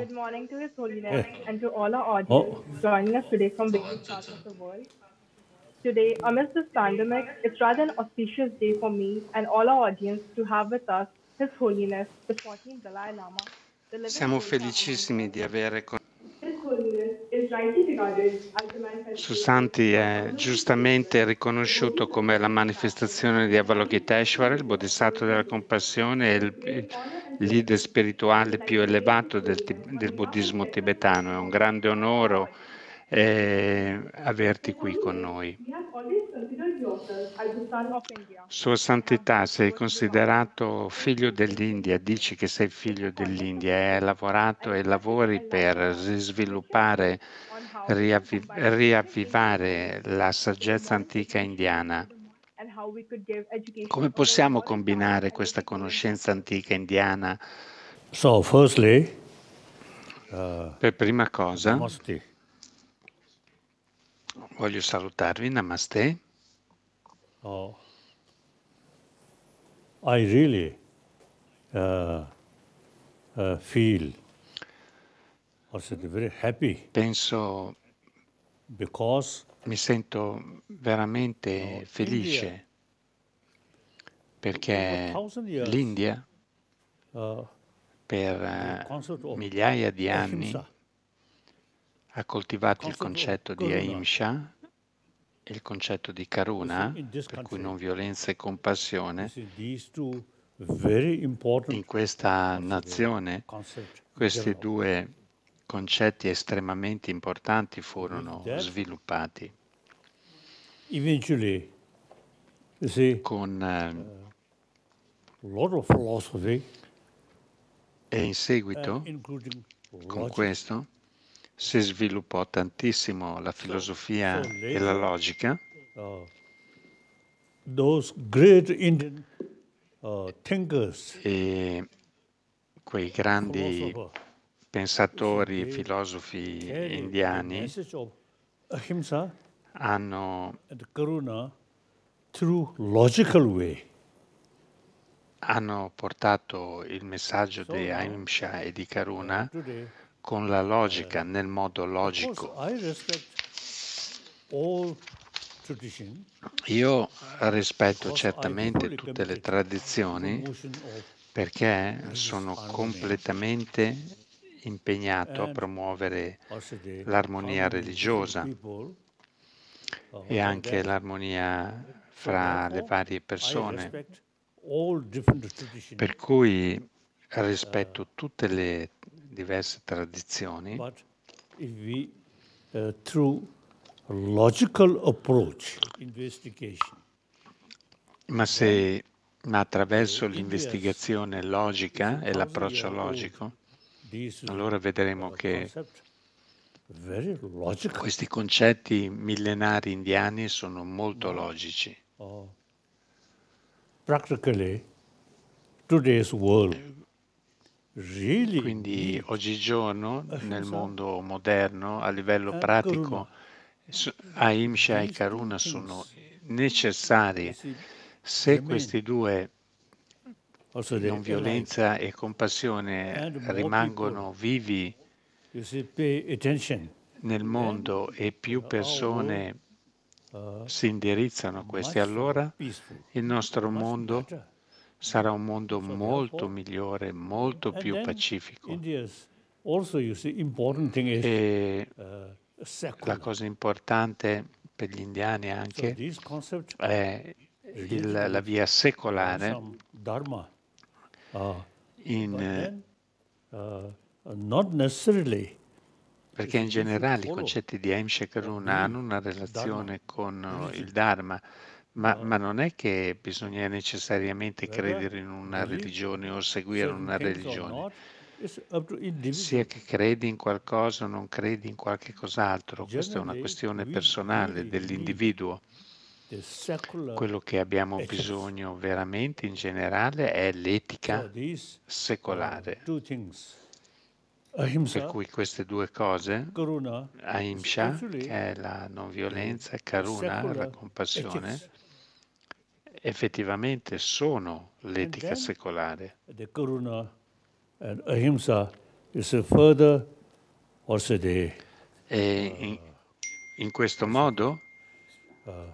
Good morning to His Holiness yeah. and to all our audience oh. joining us today from various parts of the world. Today, amidst this pandemic, it's rather an auspicious day for me and all our audience to have with us His Holiness, the 14th Dalai Lama. Siamo felicissimi di avere con Su Santi è giustamente riconosciuto come la manifestazione di Avalokiteshvara, il bodhisattva della compassione e il leader spirituale più elevato del, del buddismo tibetano. È un grande onore eh, averti qui con noi. Sua Santità, sei considerato figlio dell'India, dici che sei figlio dell'India e hai lavorato e lavori per sviluppare, riavvi, riavvivare la saggezza antica indiana. Come possiamo combinare questa conoscenza antica indiana? So, firstly, uh, per prima cosa, namaste. voglio salutarvi, namaste uh, I really uh, uh, feel also very happy penso because mi sento veramente felice India, perché l'India uh, per uh, migliaia di anni ha coltivato il concetto di Ahimsa il concetto di Karuna, per cui non violenza e compassione, in questa nazione questi due concetti estremamente importanti furono sviluppati. Con, eh, e in seguito, con questo, si sviluppò tantissimo la filosofia oh, e la logica. Oh. Oh, e quei grandi pensatori, e filosofi indiani hanno hanno portato il messaggio di Ahimsa e di Karuna con la logica, eh, nel modo logico. Io rispetto certamente tutte le tradizioni perché sono completamente impegnato a promuovere l'armonia religiosa uh, e anche l'armonia fra le varie persone. Per cui uh, rispetto tutte le diverse tradizioni, we, uh, approach, ma se ma attraverso l'investigazione logica e l'approccio oh, logico, allora vedremo che questi concetti millenari indiani sono molto logici. Oh, practically, today's world Really? Quindi oggigiorno eh, nel esatto. mondo moderno a livello eh, pratico Aimsha e Karuna sono necessari. Se questi due, non eh, violenza e compassione, rimangono vivi nel mondo e più persone si indirizzano a questi, allora il nostro mondo sarà un mondo molto migliore, molto più pacifico. E uh, la cosa importante per gli indiani anche è il, la via secolare uh, in, eh, uh, perché in generale i concetti di Aimshakarun hanno una relazione con il Dharma, ma, ma non è che bisogna necessariamente credere in una religione o seguire una religione. Sia che credi in qualcosa o non credi in qualche cos'altro, questa è una questione personale dell'individuo. Quello che abbiamo bisogno veramente in generale è l'etica secolare. Uh, per cui queste due cose, Ahimsa, che è la non violenza, e Karuna, la compassione, effettivamente sono l'etica secolare. The Karuna and eh, Ahimsa is further also the, e in, in questo modo eh,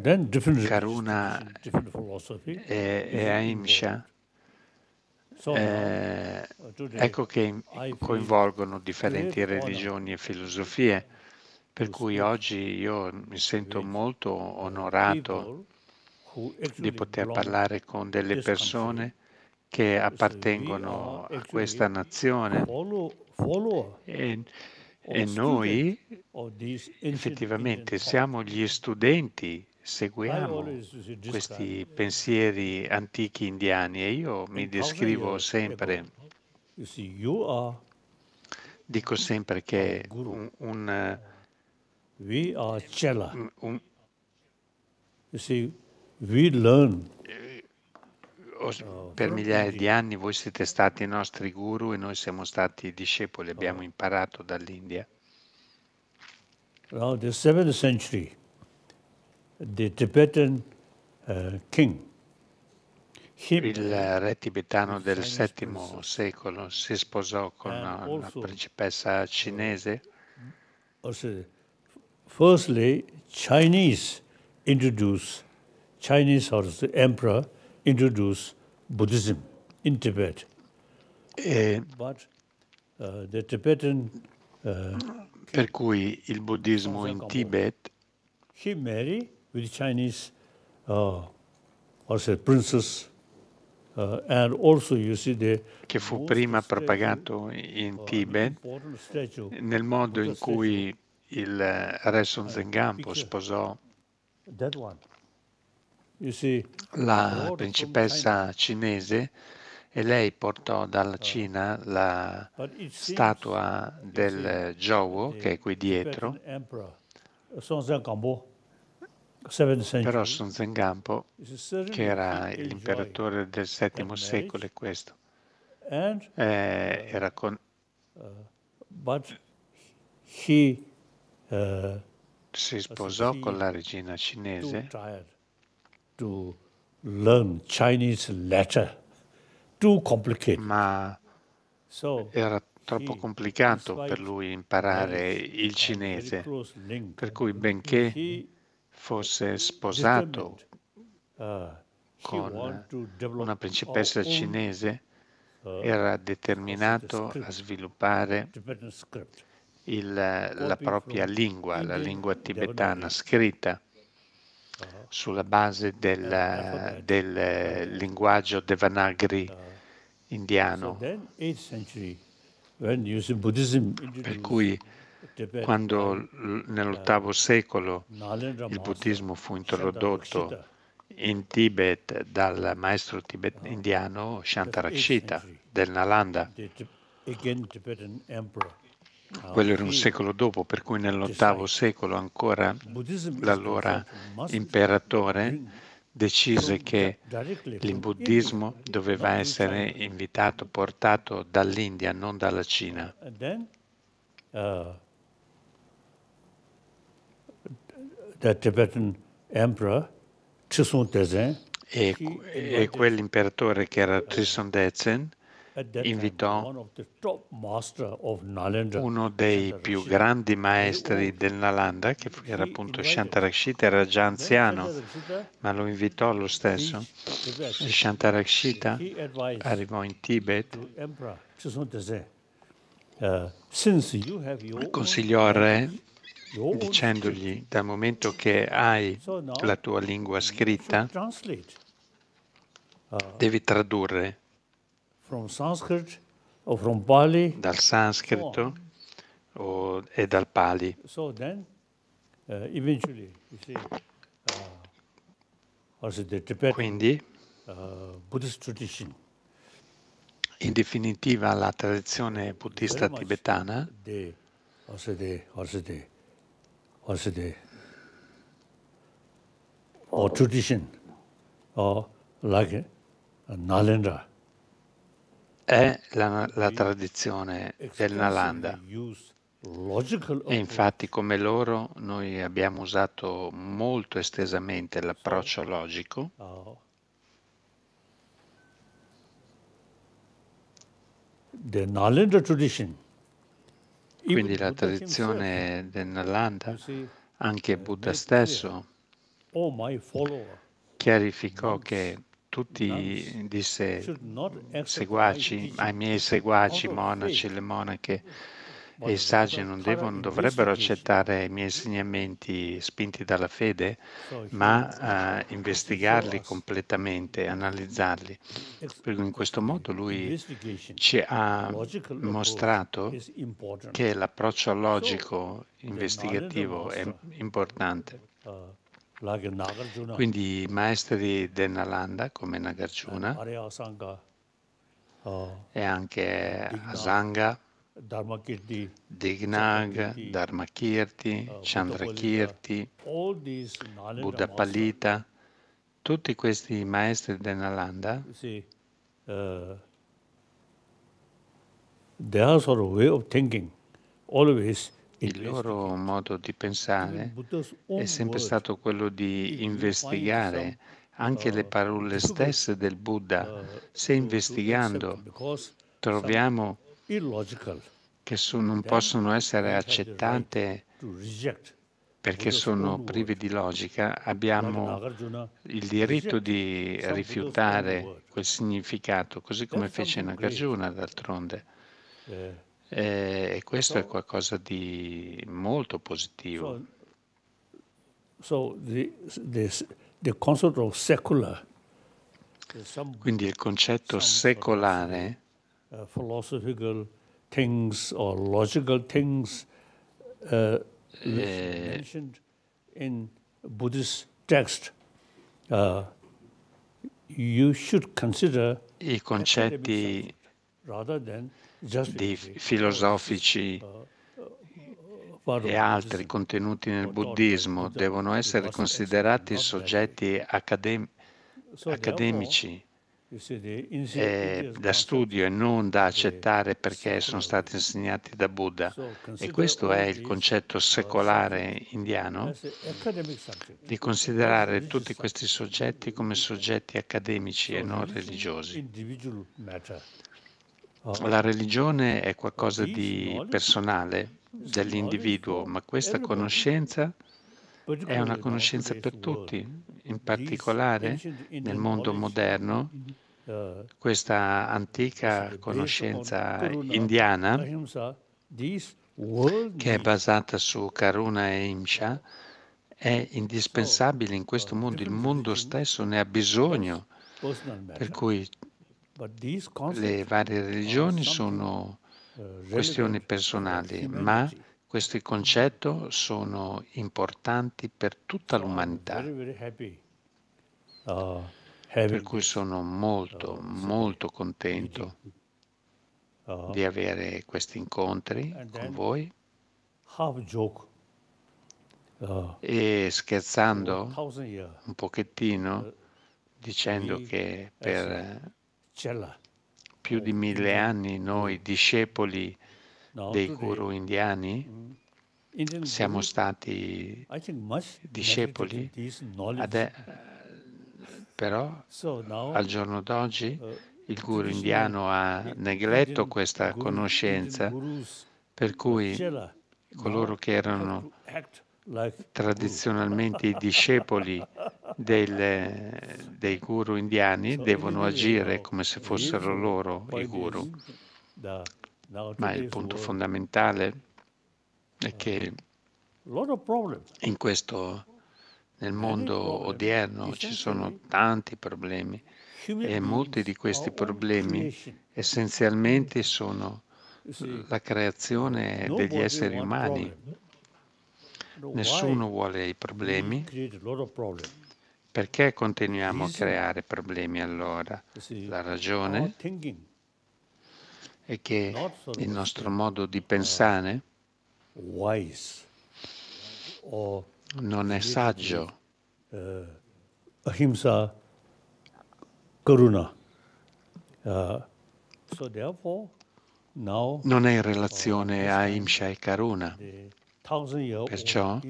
then different, Karuna different philosophy, e, e Ahimsa eh, ecco che coinvolgono differenti religioni e filosofie. Per cui oggi io mi sento molto eh, onorato di poter parlare con delle persone che appartengono a questa nazione e, e noi effettivamente siamo gli studenti seguiamo questi pensieri antichi indiani e io mi descrivo uh, sempre, dico sempre che un, un we are Chela. Mm, um, you see, we learn. Eh, oh, per migliaia di anni voi siete stati i nostri guru e noi siamo stati discepoli, abbiamo oh. imparato dall'India. Around the 7th century, the Tibetan uh, king il uh, eh, re tibetano del VII secolo si sposò con una principessa cinese. Firstly, Chinese introduce, Chinese or the emperor introduce Buddhism in Tibet. Eh, but uh, the Tibetan, uh, per cui il buddismo in Tibet he married with Chinese uh, said princess uh, and also you see the che fu prima propagato in Tibet nel modo in cui il re Sun Zengampo sposò la principessa cinese e lei portò dalla uh, Cina la statua del Zhou che è qui dietro. Però Sun Zengampo, che era l'imperatore del VII secolo, è questo. Eh, uh, era con... Uh, eh, si sposò con la regina cinese ma era troppo complicato per lui imparare il cinese, per cui benché fosse sposato uh, con una principessa cinese, uh, era determinato a sviluppare il, la propria lingua, la lingua tibetana scritta uh-huh. sulla base del, del linguaggio Devanagari uh-huh. indiano. Per cui quando uh, nell'ottavo uh, secolo il buddismo fu introdotto in Tibet dal maestro tibet uh-huh. indiano Shantarakshita del Nalanda, Ah, quello era un secolo dopo, per cui nell'ottavo secolo ancora l'allora imperatore decise che il buddismo doveva essere invitato, portato dall'India, non dalla Cina. Uh, e, e quell'imperatore che era Trison uh, Dezen invitò uno dei più grandi maestri del Nalanda, che era appunto Shantarakshita, era già anziano, ma lo invitò lo stesso. Shantarakshita arrivò in Tibet e uh, consigliò al re dicendogli dal momento che hai la tua lingua scritta uh, devi tradurre dal sanscrito o, e dal pali. So then, uh, see, uh, Tibetan, Quindi, uh, in definitiva, la tradizione buddista tibetana they, also they, also they, also they, or tradition, or like uh, Nalendra è la, la tradizione del Nalanda. E infatti come loro noi abbiamo usato molto estesamente l'approccio logico oh. quindi la tradizione del Nalanda, anche uh, Buddha stesso oh, chiarificò che tutti disse seguaci, ai miei seguaci, monaci, le monache e i saggi non devono, dovrebbero accettare i miei insegnamenti spinti dalla fede, ma uh, ah, investigarli completamente, analizzarli. In questo modo lui ci ha mostrato che l'approccio logico investigativo è importante. Uh, quindi i maestri del Nalanda come Nagarjuna eh, oh. e anche Asanga, Dignag, Dharmakirti, oh, Chandrakirti, Buddha Buddhapalita, tutti questi maestri del Nalanda eh, They are sort of way of thinking, always il loro modo di pensare è sempre stato quello di investigare anche le eh, parole stesse del Buddha. Eh, Se eh, investigando troviamo che non possono essere accettate perché sono prive di logica, abbiamo il diritto di rifiutare quel significato, così come fece Nagarjuna d'altronde. Eh, e questo so, è qualcosa di molto positivo. So, so the, the, the secular, Quindi il concetto secolare, uh, philosophical things or logical things uh, eh, in Buddhist text, uh, you should consider i concetti rather than di filosofici e altri contenuti nel buddismo devono essere considerati soggetti accadem- accademici eh, da studio e non da accettare perché sono stati insegnati da Buddha. E questo è il concetto secolare indiano eh, di considerare tutti questi soggetti come soggetti accademici e non religiosi. La religione è qualcosa di personale dell'individuo, ma questa conoscenza è una conoscenza per tutti, in particolare nel mondo moderno. Eh, questa antica conoscenza indiana, che è basata su Karuna e Imsha, è indispensabile in questo mondo, il mondo stesso ne ha bisogno. Per cui le varie religioni sono uh, questioni personali, ma questi concetti sono importanti per tutta l'umanità. Uh, per cui sono uh, molto, molto contento di avere questi incontri con voi. E scherzando un pochettino, dicendo che per più di oh, mille anni noi mm. discepoli dei guru indiani mm. siamo stati discepoli, Ad, però al giorno d'oggi uh, il guru indiano ha negletto questa conoscenza, per cui coloro che erano tradizionalmente i discepoli del, eh, dei guru indiani devono agire come se fossero loro i guru. Ma il punto fondamentale è eh, che in questo, nel mondo odierno ci sono tanti problemi e molti di questi problemi essenzialmente sono la creazione degli esseri umani. Nessuno vuole i problemi perché continuiamo a creare problemi allora? La ragione è che il nostro modo di uh, pensare non è saggio. Uh, ahimsa, Karuna. Uh, non è in relazione a Ahimsa e Karuna. Perciò,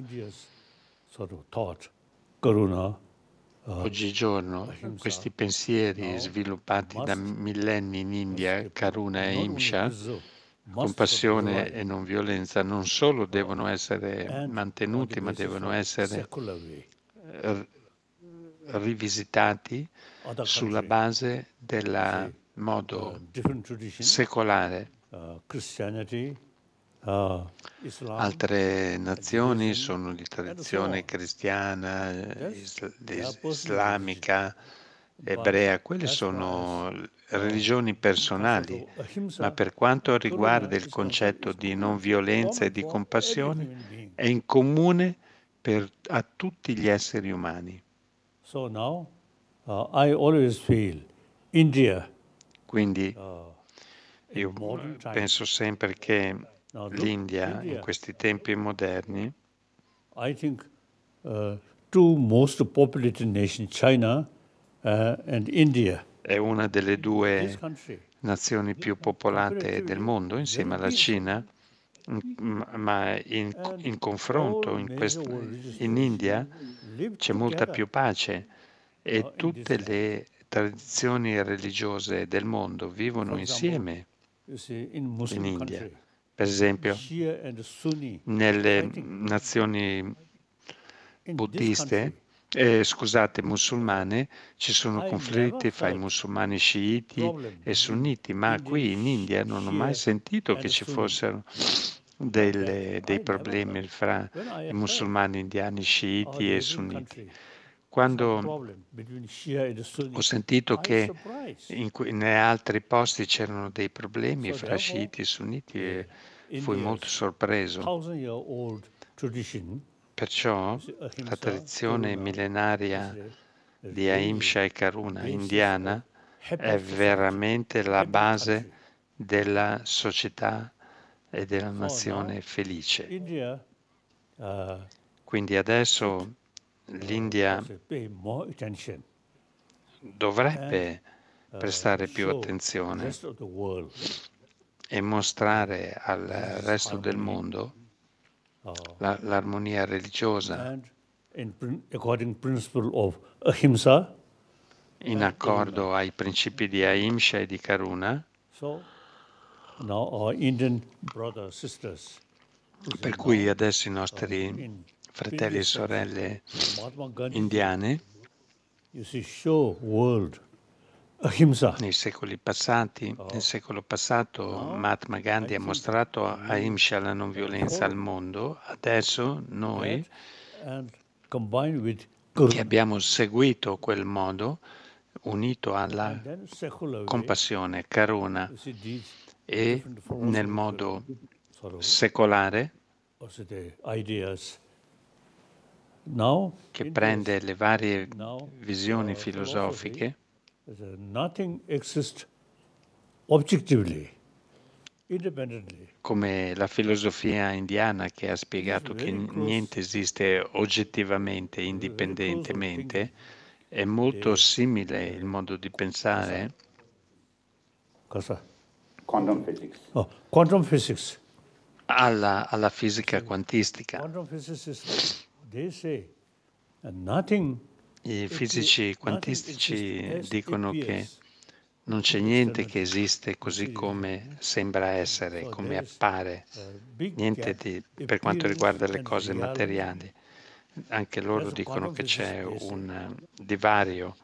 Ah. Oggigiorno questi pensieri sviluppati da millenni in India, Karuna e Imsha, compassione e non violenza, non solo devono essere eh, mantenuti, ma devono essere rivisitati ah, sulla base del modo eh, secolare. Ah, Ah. Altre nazioni sono di tradizione cristiana, islamica, ebrea, quelle sono religioni personali, ma per quanto riguarda il concetto di non violenza e di compassione è in comune per, a tutti gli esseri umani. Uh, Quindi uh, io penso sempre che l'India in questi tempi moderni, I think uh, two most populated nations, China uh, and India. È una delle due nazioni più popolate del mondo insieme alla Cina, ma in, in confronto in, quest, in India c'è molta più pace e tutte le tradizioni religiose del mondo vivono insieme in India per esempio nelle nazioni buddiste, eh, scusate, musulmane, ci sono conflitti fra i musulmani sciiti e sunniti, ma qui in India non ho mai sentito che ci fossero delle, dei problemi fra i musulmani indiani sciiti e sunniti. Quando ho sentito che in, in altri posti c'erano dei problemi fra sciiti e sunniti, fui molto sorpreso. Perciò la tradizione millenaria di Aimsha e Karuna indiana è veramente la base della società e della nazione felice. Uh, Quindi adesso l'India dovrebbe eh, eh, prestare più attenzione e mostrare al resto del mondo oh. la, l'armonia religiosa in eh, accordo ai principi di Ahimsa e di Karuna. Per cui adesso i nostri oh, fratelli e sorelle indiane, nei secoli passati, oh. nel secolo passato oh. Mahatma Gandhi ha mostrato Ahimsa la non violenza oh. al mondo, adesso noi che abbiamo seguito quel modo, unito alla compassione, karuna, e nel modo secolare, che prende le varie visioni filosofiche, come la filosofia indiana che ha spiegato che niente esiste oggettivamente, indipendentemente, è molto simile il modo di pensare. Cosa? Quantum physics. Oh, quantum physics. Alla, alla fisica quantistica. Quantum physicists i fisici quantistici dicono che non c'è niente che esiste così come sembra essere, come appare, niente di, per quanto riguarda le cose materiali. Anche loro dicono che c'è un um, divario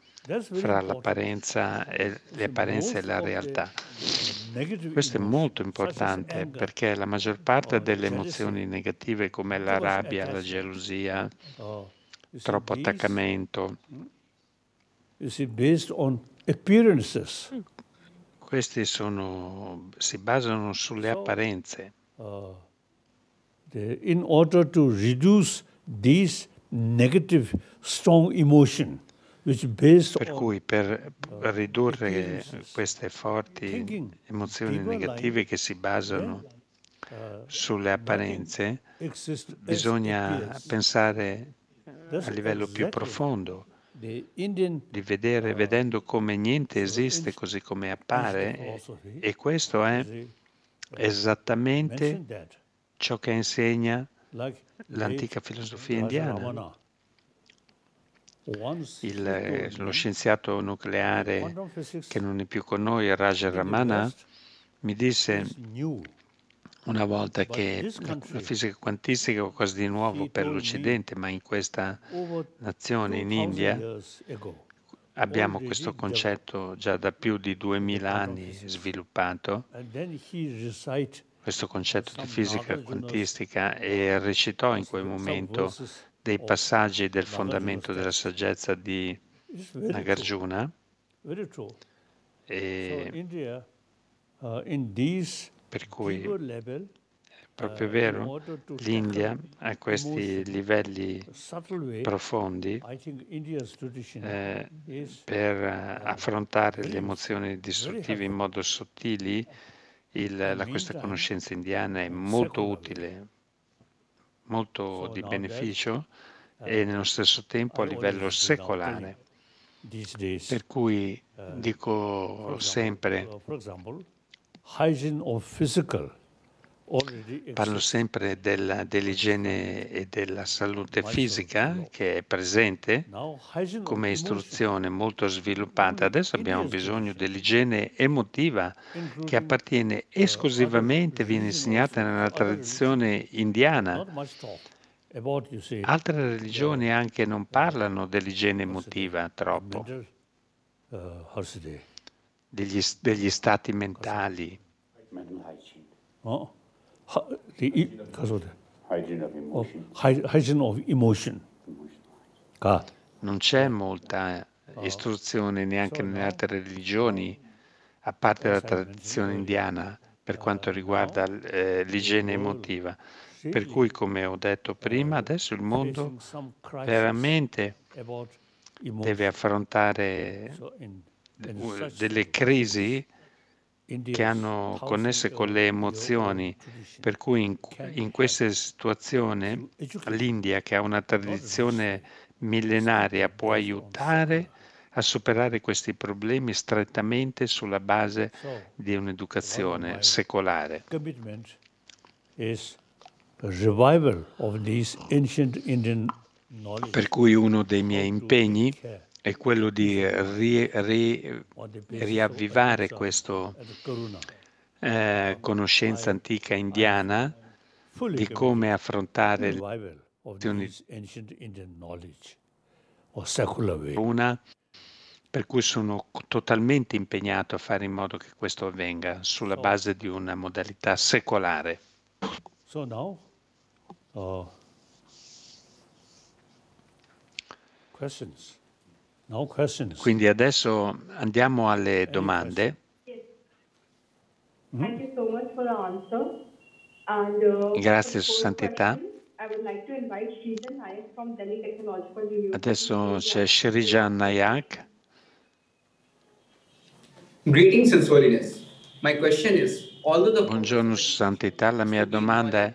fra l'apparenza e, l'apparenza e la realtà. Questo è molto importante perché la maggior parte delle emozioni negative come la rabbia, la gelosia, oh, troppo attaccamento, questi sono, si basano sulle apparenze. Oh, in order to reduce these negative strong emotions, per cui per ah, ridurre queste forti emozioni negative che si basano eh, sulle apparenze, bisogna pensare a livello più profondo, di vedere, uh, vedendo come niente esiste così come appare, e questo è esattamente ciò che insegna l'antica filosofia indiana. Il, eh, lo eh? scienziato nucleare che non è più con noi, Raja Ramana, mi disse una volta che la fisica quantistica è qualcosa di nuovo per l'Occidente, ma in questa nazione, in India, abbiamo questo concetto già da più di 2000 anni sviluppato, questo concetto di fisica quantistica, e recitò in quel momento dei oh, passaggi del fondamento della saggezza di Nagarjuna e uh, per cui è proprio uh, vero, l'India a questi livelli profondi eh, per uh, affrontare le emozioni distruttive in modo sottili, il, la, questa conoscenza indiana è molto utile, molto di beneficio eh, e nello stesso tempo a livello secolare. Per cui eh, dico sempre, eh, Parlo sempre della, dell'igiene e della salute fisica che è presente come istruzione molto sviluppata. Adesso abbiamo bisogno dell'igiene emotiva che appartiene eh, esclusivamente, viene insegnata nella tradizione indiana. Altre religioni eh, anche non parlano dell'igiene emotiva troppo, degli, degli stati mentali. Oh the, hygiene, hygiene hygiene of emotion. God. Non c'è molta eh, oh. istruzione neanche nelle altre religioni, a parte la tradizione indiana, per quanto riguarda eh, l'igiene emotiva. Per cui, come ho detto prima, adesso il mondo veramente deve affrontare delle crisi che hanno connesse con le emozioni, per cui in, in queste situazioni l'India, che ha una tradizione millenaria, può aiutare a superare questi problemi strettamente sulla base di un'educazione secolare. Per cui uno dei miei impegni è quello di ri, ri, riavvivare questa eh, conoscenza antica indiana di come affrontare le una per cui sono totalmente impegnato a fare in modo che questo avvenga sulla base di una modalità secolare. So now, uh, questions. Quindi adesso andiamo alle domande. Uh, Grazie, Su Santità. Adesso c'è Shrijan Nayak. Buongiorno, Su Santità. La mia domanda è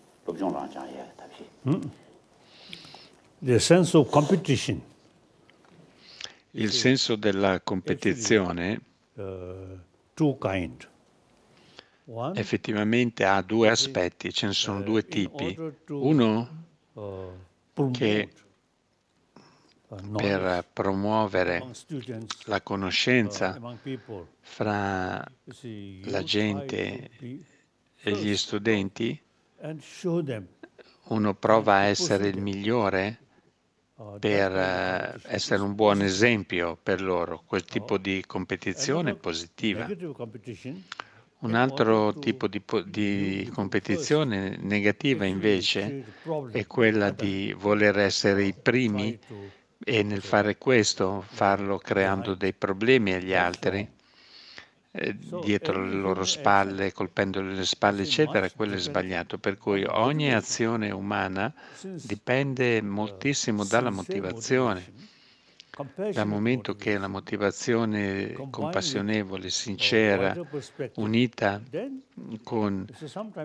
lobjong lang chang ye ta bi the sense of competition il senso della competizione eh, effettivamente ha due aspetti, ce ne sono eh, due tipi. Uno eh, che uh, per promuovere la conoscenza uh, fra la gente e gli studenti uno prova a essere il migliore oh, per eh, essere un buon esempio per loro. Quel oh. tipo di competizione è positiva. Un altro tipo di, di, competizione negativa invece è quella di voler essere i primi e nel fare questo farlo creando dei problemi agli altri eh, dietro eh, le eh, loro spalle, colpendo le spalle, eccetera, quello è sbagliato. Per cui ogni azione umana dipende moltissimo dalla motivazione. Dal momento che la motivazione compassionevole, sincera, unita, con,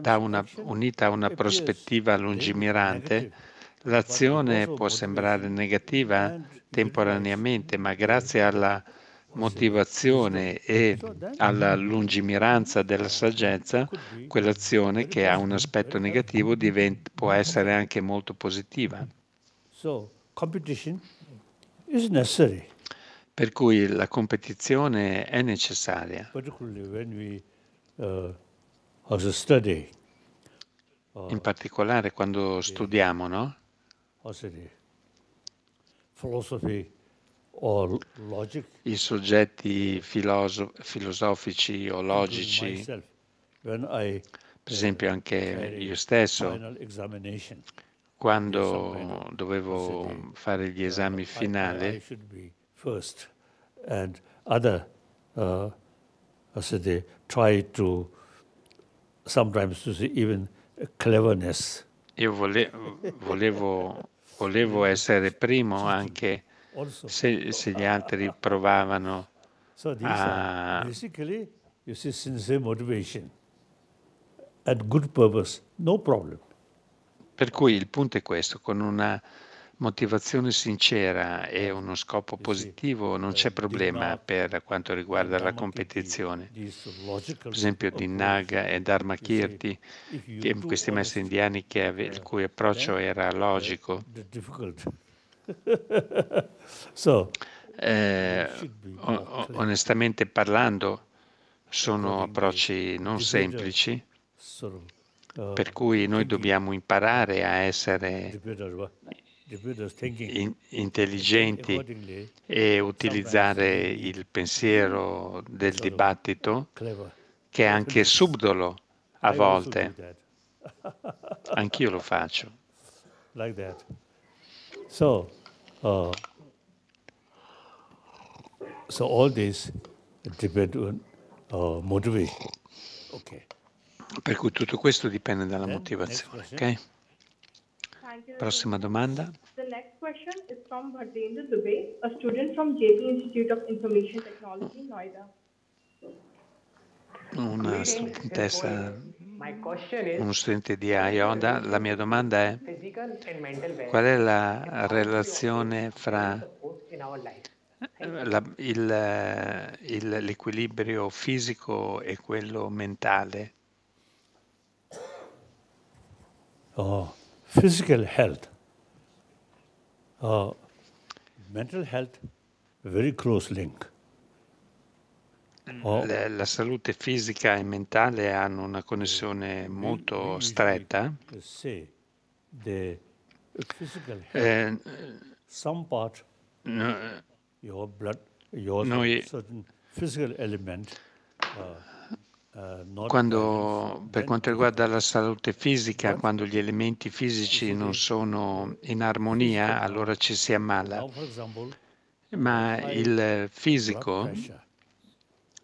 una, unita a una prospettiva lungimirante, l'azione può sembrare negativa temporaneamente, ma grazie alla motivazione e alla lungimiranza della saggezza, quell'azione che ha un aspetto negativo diventa, può essere anche molto positiva. Per cui la competizione è necessaria. Uh, uh, In particolare quando studiamo, no? Philosophy i soggetti filosofici o logici, per esempio anche eh, io stesso, quando dovevo fare gli esami finali, uh, Io volevo, volevo essere primo anche se, se gli altri provavano a per cui il punto è questo, con una motivazione sincera e uno scopo positivo non uh, c'è problema per quanto riguarda la competizione. Per esempio Naga e Dharmakirti, questi maestri indiani che, il cui approccio era uh, logico, eh, onestamente parlando, sono approcci non semplici, uh, per cui noi dobbiamo imparare a essere intelligenti e utilizzare il pensiero del dibattito che è anche subdolo a volte. Anch'io lo faccio. So, uh, so all this depends on uh, motivation. Okay. Per cui tutto questo dipende dalla Then, motivazione, ok? Prossima domanda. The next question is from Bhardendra Dubey, a student from JP Institute of Information Technology, Noida. Una studentessa un studente di Ioda, la mia domanda è qual è la relazione fra la, il, il, l'equilibrio fisico e quello mentale? Oh, physical health. Oh, mental health, very close link. Oh. La, la, salute fisica e mentale hanno una connessione molto stretta. Eh, eh noi, uh, uh, quando, per quanto riguarda la salute fisica, quando gli elementi fisici non sono in armonia, allora ci si ammala. Ma il fisico,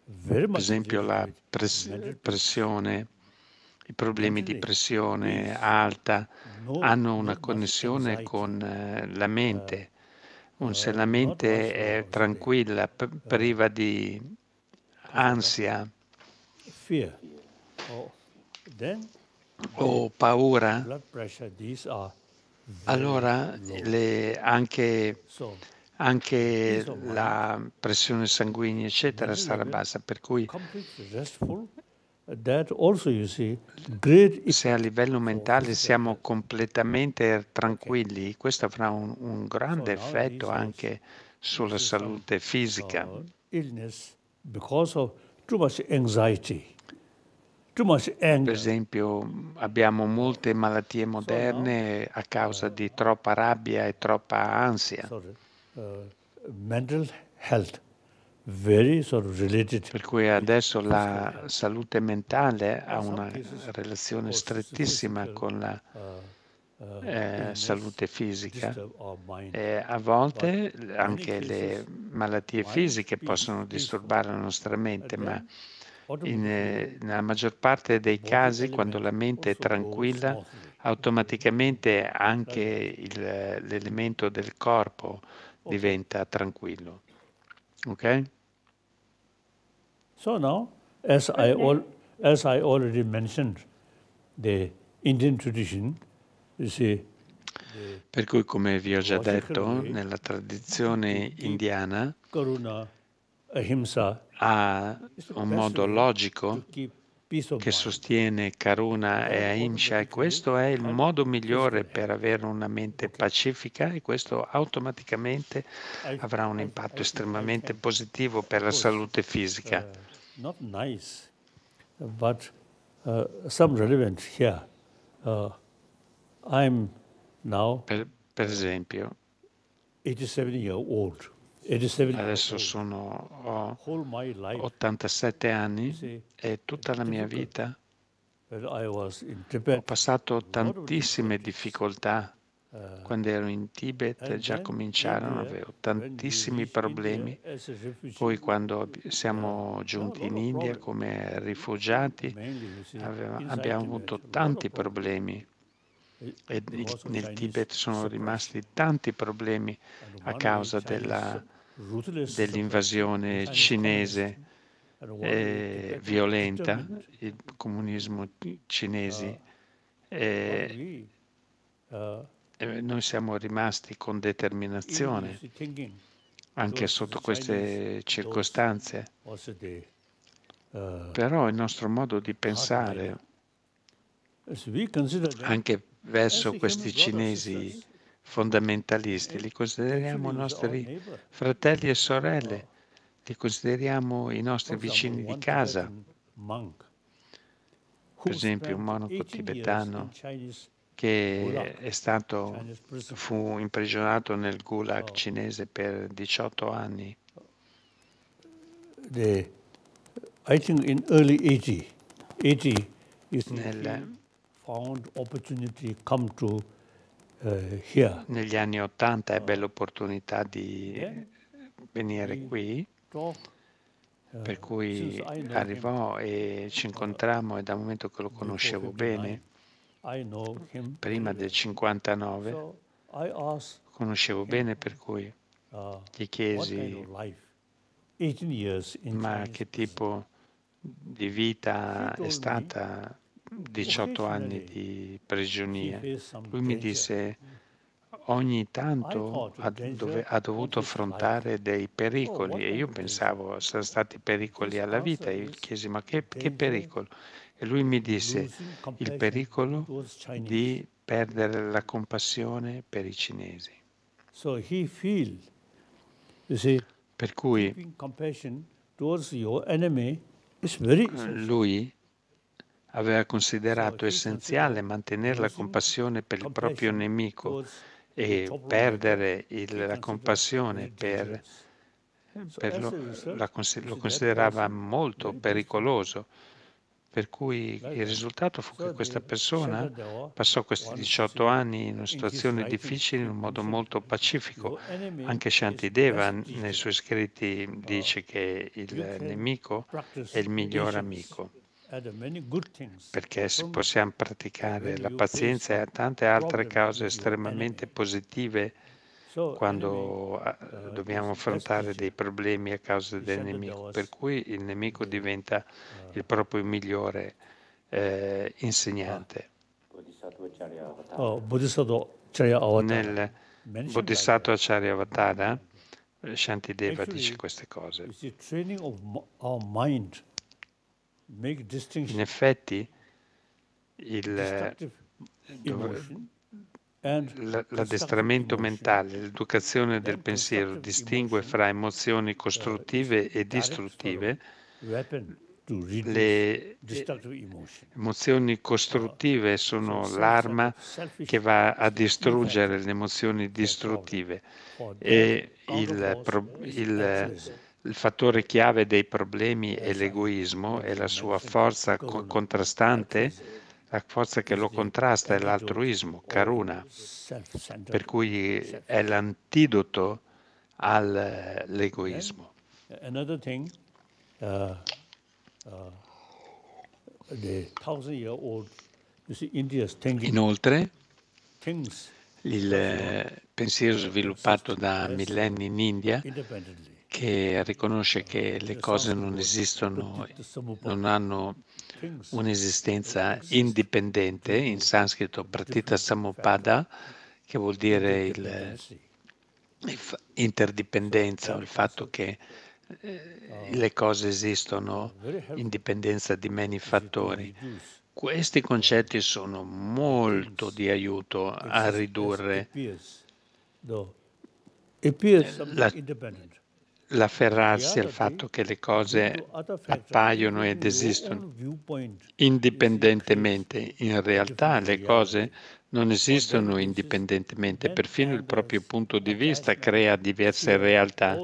per esempio la pres- pressione, i problemi di pressione alta hanno una connessione con eh, la mente. Eh, se eh, la mente è tranquilla, priva di ansia o paura, allora le, anche anche la eh. pressione sanguigna, eccetera, sarà bassa. Per cui se a livello mentale siamo completamente tranquilli, questo avrà un, un grande effetto anche sulla salute fisica. Per esempio abbiamo molte malattie moderne a causa di troppa rabbia e troppa ansia. Uh, mental health per cui adesso la salute mentale ha una relazione strettissima con la uh, uh, eh, salute fisica e a volte anche le malattie fisiche possono disturbare la nostra mente, ma in, eh, nella maggior parte dei casi quando la mente è tranquilla automaticamente anche il, l'elemento del corpo diventa tranquillo. Ok? So now, as I, al as I already mentioned, the Indian tradition, you see, per cui, come vi ho già detto, nella tradizione indiana ha un modo logico che sostiene Karuna e Ahimsa e questo è il modo migliore per avere una mente pacifica e questo automaticamente avrà un impatto estremamente positivo per la salute fisica. Eh, eh, eh, per, per esempio 87 year old. Adesso sono, ho 87 anni e tutta la mia vita ho passato tantissime difficoltà. Uh, quando ero in Tibet già cominciarono, avevo tantissimi problemi. Poi quando uh, siamo giunti in India come rifugiati abbiamo avuto tanti problemi. E nel Tibet sono rimasti tanti problemi a causa della dell'invasione cinese eh, violenta, il comunismo cinese. Ah, eh, ah, eh, noi siamo rimasti con determinazione anche sotto queste circostanze. Eh, Però il nostro modo di pensare eh, anche verso questi cinesi fondamentalisti, li eh, consideriamo nostri fratelli e sorelle, li consideriamo i nostri vicini di casa. Per esempio un monaco tibetano che stato, fu imprigionato nel gulag oh. cinese per 18 anni. The, I think in early 80, 80 is Nel, found opportunity come to eh, Negli anni Ottanta ebbe l'opportunità di venire qui, per cui arrivò e ci incontrammo e da un momento che lo conoscevo bene, prima del 59, conoscevo bene per cui uh, gli chiesi ma che tipo di vita è stata 18 anni di prigionia, lui mi disse ogni tanto ha, dove, ha, dovuto affrontare dei oh, pericoli e io pensavo sono stati pericoli alla vita e io chiesi ma che, che pericolo? E lui mi disse il pericolo di perdere la compassione per i cinesi. Per cui eh, lui aveva considerato essenziale mantenere la compassione per il proprio nemico e perdere il, la compassione per, eh, per lo, la, lo considerava molto pericoloso. Per cui il risultato fu che questa persona passò questi 18 anni in una situazione difficile in un modo molto pacifico. Anche Shantideva nei suoi scritti dice che il nemico è il miglior amico perché se possiamo praticare la pazienza e tante altre cause estremamente positive quando uh, ah, uh, dobbiamo affrontare dei problemi a causa del nemico, per cui il nemico diventa uh. il proprio migliore eh, insegnante. Nel oh, Bodhisattva Acharya Avatara eh, Shantideva dice queste cose. In effetti, il, eh, l'addestramento mentale, l'educazione del pensiero distingue fra emozioni costruttive uh, e distruttive. Le eh, emozioni uh, costruttive sono l'arma che va a distruggere le emozioni distruttive e il, il il fattore chiave dei problemi è esatto. l'egoismo e la esatto. sua forza co- contrastante la forza che lo contrasta è l'altruismo, oh, Karuna, per cui è l'antidoto all'egoismo. Eh, eh, uh, uh, Inoltre, il eh, pensiero sviluppato da millenni in India che riconosce che le cose non esistono, non hanno un'esistenza indipendente, in sanscrito pratita samupada, che vuol dire il, il interdipendenza, il fatto che eh, le cose esistono in dipendenza di many fattori. Questi concetti sono molto di aiuto a ridurre la l'afferrarsi al fatto che le cose appaiono ed esistono indipendentemente. In realtà le cose non esistono indipendentemente, perfino il proprio punto di vista crea diverse realtà.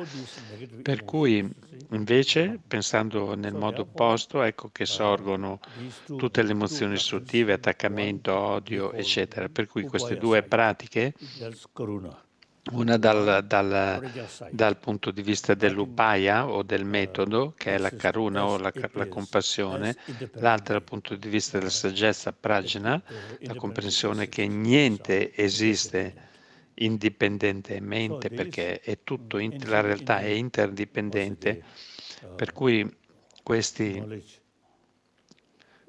Per cui invece, pensando nel modo opposto, ecco che sorgono tutte le emozioni istruttive, attaccamento, odio, eccetera. Per cui queste due pratiche una dal, dal, dal, punto di vista dell'upaya o del metodo, che è la karuna o la, la, compassione, l'altra dal punto di vista della eh, saggezza eh, prajna, eh, la comprensione che niente esiste indipendentemente perché è tutto, mm, la realtà è interdipendente, per cui questi,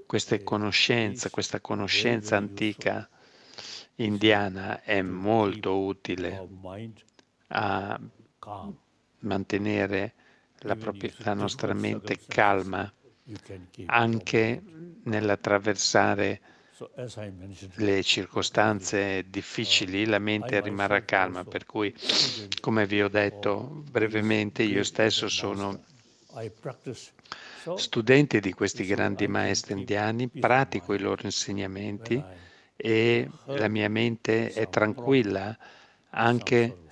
queste conoscenze, questa conoscenza antica, indiana è molto utile a mantenere la, propria, la nostra mente calma anche nell'attraversare le circostanze difficili, uh, la mente rimarrà calma. Per cui, come vi ho detto brevemente, io stesso sono studente di questi grandi maestri indiani, pratico i loro insegnamenti e la mia mente è tranquilla anche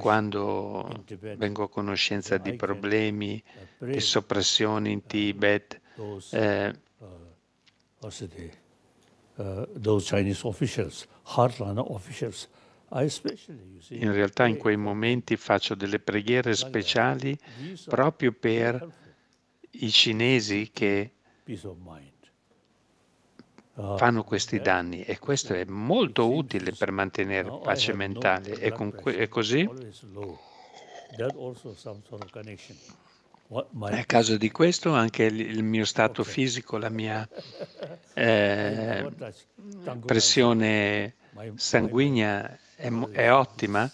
quando vengo a conoscenza di problemi, di soppressioni in eh, Tibet. Eh, eh, eh in realtà in quei momenti faccio delle preghiere speciali proprio per i cinesi che Oh, fanno questi eh, danni e questo eh, è molto utile per mantenere pace eh, mentale e, que- e così nel caso di questo anche il mio stato fisico, la mia eh, pressione sanguigna è, è, ottima,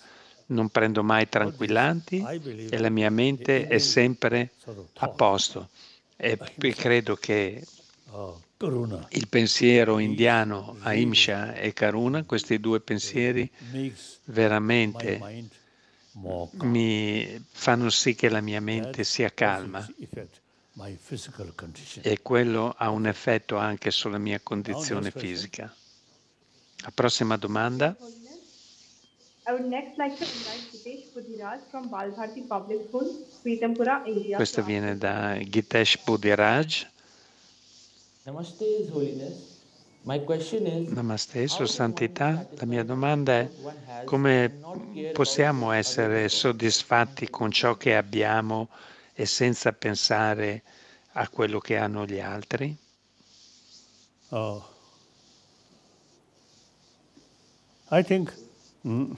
non prendo mai tranquillanti e la mia mente è sempre a posto. E credo che oh. Il pensiero indiano Aimsha e Karuna, questi due pensieri veramente mi fanno sì che la mia mente sia calma e quello ha un effetto anche sulla mia condizione fisica. La prossima domanda. Questo viene da Gitesh Budhiraj Namaste, Sua Santità, la mia domanda è come possiamo essere soddisfatti con ciò che abbiamo e senza pensare a quello che hanno gli altri? Oh. I think mm,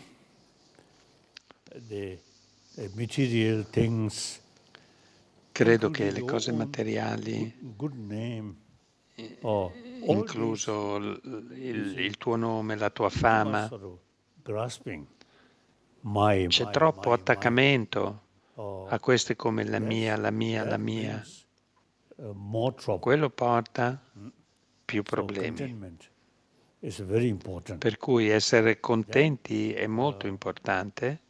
the material things Credo che le cose materiali ho oh. incluso il, il, il tuo nome, la tua fama. C'è troppo attaccamento oh. a queste come la mia, la mia, la mia. Uh, Quello porta mm. più problemi. Per cui essere contenti è molto uh, importante.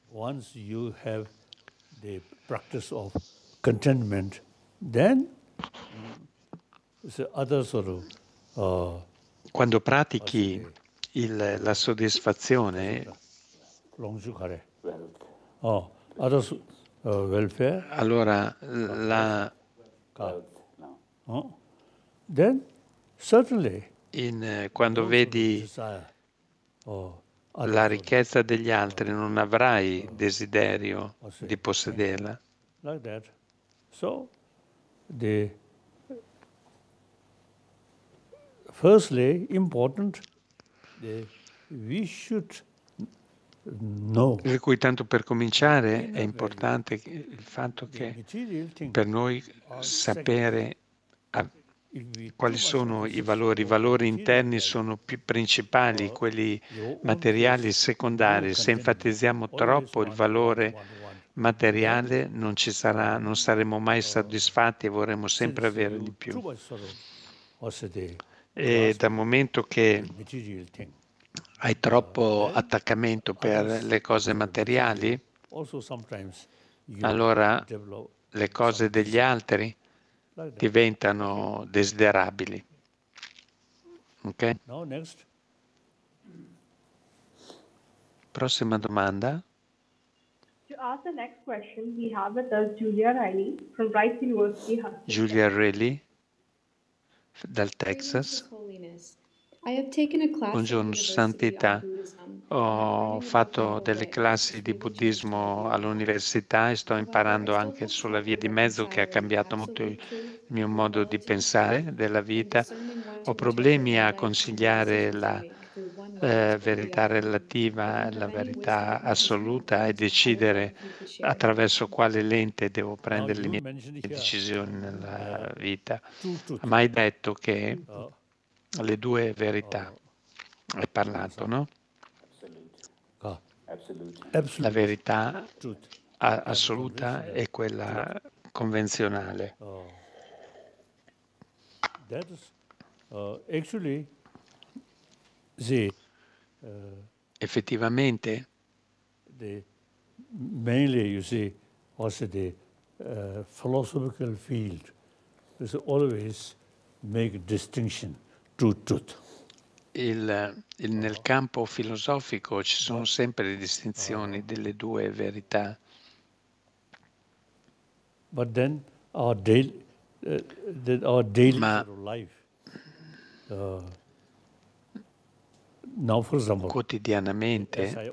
Then mm. Uh, quando pratichi il, la soddisfazione, oh, uh, allora la... Oh. In, eh, quando vedi la ricchezza degli altri non avrai oh. desiderio di possederla. Like that. So the firstly, important, we should Per cui tanto per cominciare è importante il fatto che per noi sapere quali sono i valori, i valori interni sono più principali, quelli materiali secondari. Se enfatizziamo troppo il valore materiale non, ci sarà, non saremo mai soddisfatti e vorremmo sempre avere di più e dal momento che hai troppo attaccamento per le cose materiali, allora le cose degli altri diventano desiderabili. Ok? Prossima domanda. To ask the next question, we have with Julia Riley from Rice University. Riley dal Texas. Buongiorno, Santità. Ho fatto delle classi di buddismo all'università e sto imparando anche sulla via di mezzo che ha cambiato molto il mio modo di pensare della vita. Ho problemi a consigliare la eh, verità relativa, la verità assoluta e decidere attraverso quale lente devo prendere le mie decisioni nella vita. Ha mai detto che le due verità, hai parlato, no? La verità assoluta e quella convenzionale. That is, uh, actually, the effettivamente the, mainly you see also the uh, philosophical field is always make distinction to truth. Il, il, nel campo filosofico ci sono sempre le distinzioni delle due verità. But then our daily, uh, our daily Ma life, uh, quotidianamente,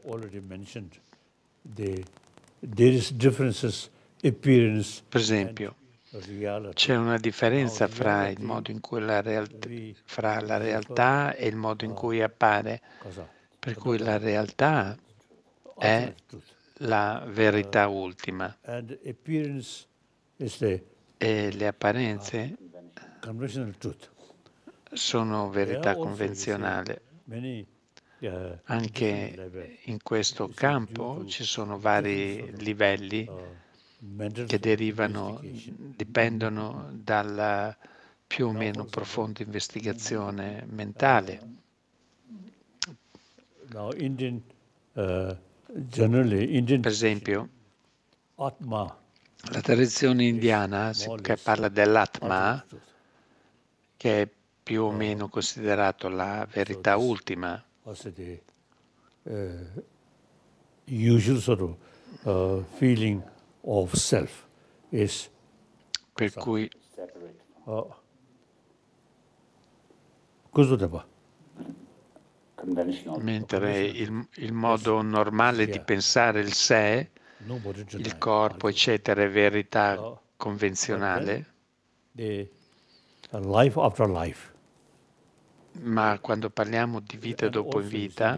per esempio, c'è una differenza fra, il modo in cui la realtà, fra la realtà e il modo in ah, cui appare, per cui la realtà ah, è certo. la verità ah, ultima e le apparenze sono verità convenzionale. Anche in questo campo ci sono vari livelli che derivano, dipendono dalla più o meno profonda investigazione mentale. Eh, per esempio, la tradizione indiana che parla dell'atma, che è più o meno considerato la verità ultima, also the usual sort of feeling of self is per cui cosa debba mentre il, il, modo normale di pensare il sé, il corpo, eccetera, è verità oh. convenzionale. Life after life ma quando parliamo di vita eh, dopo vita,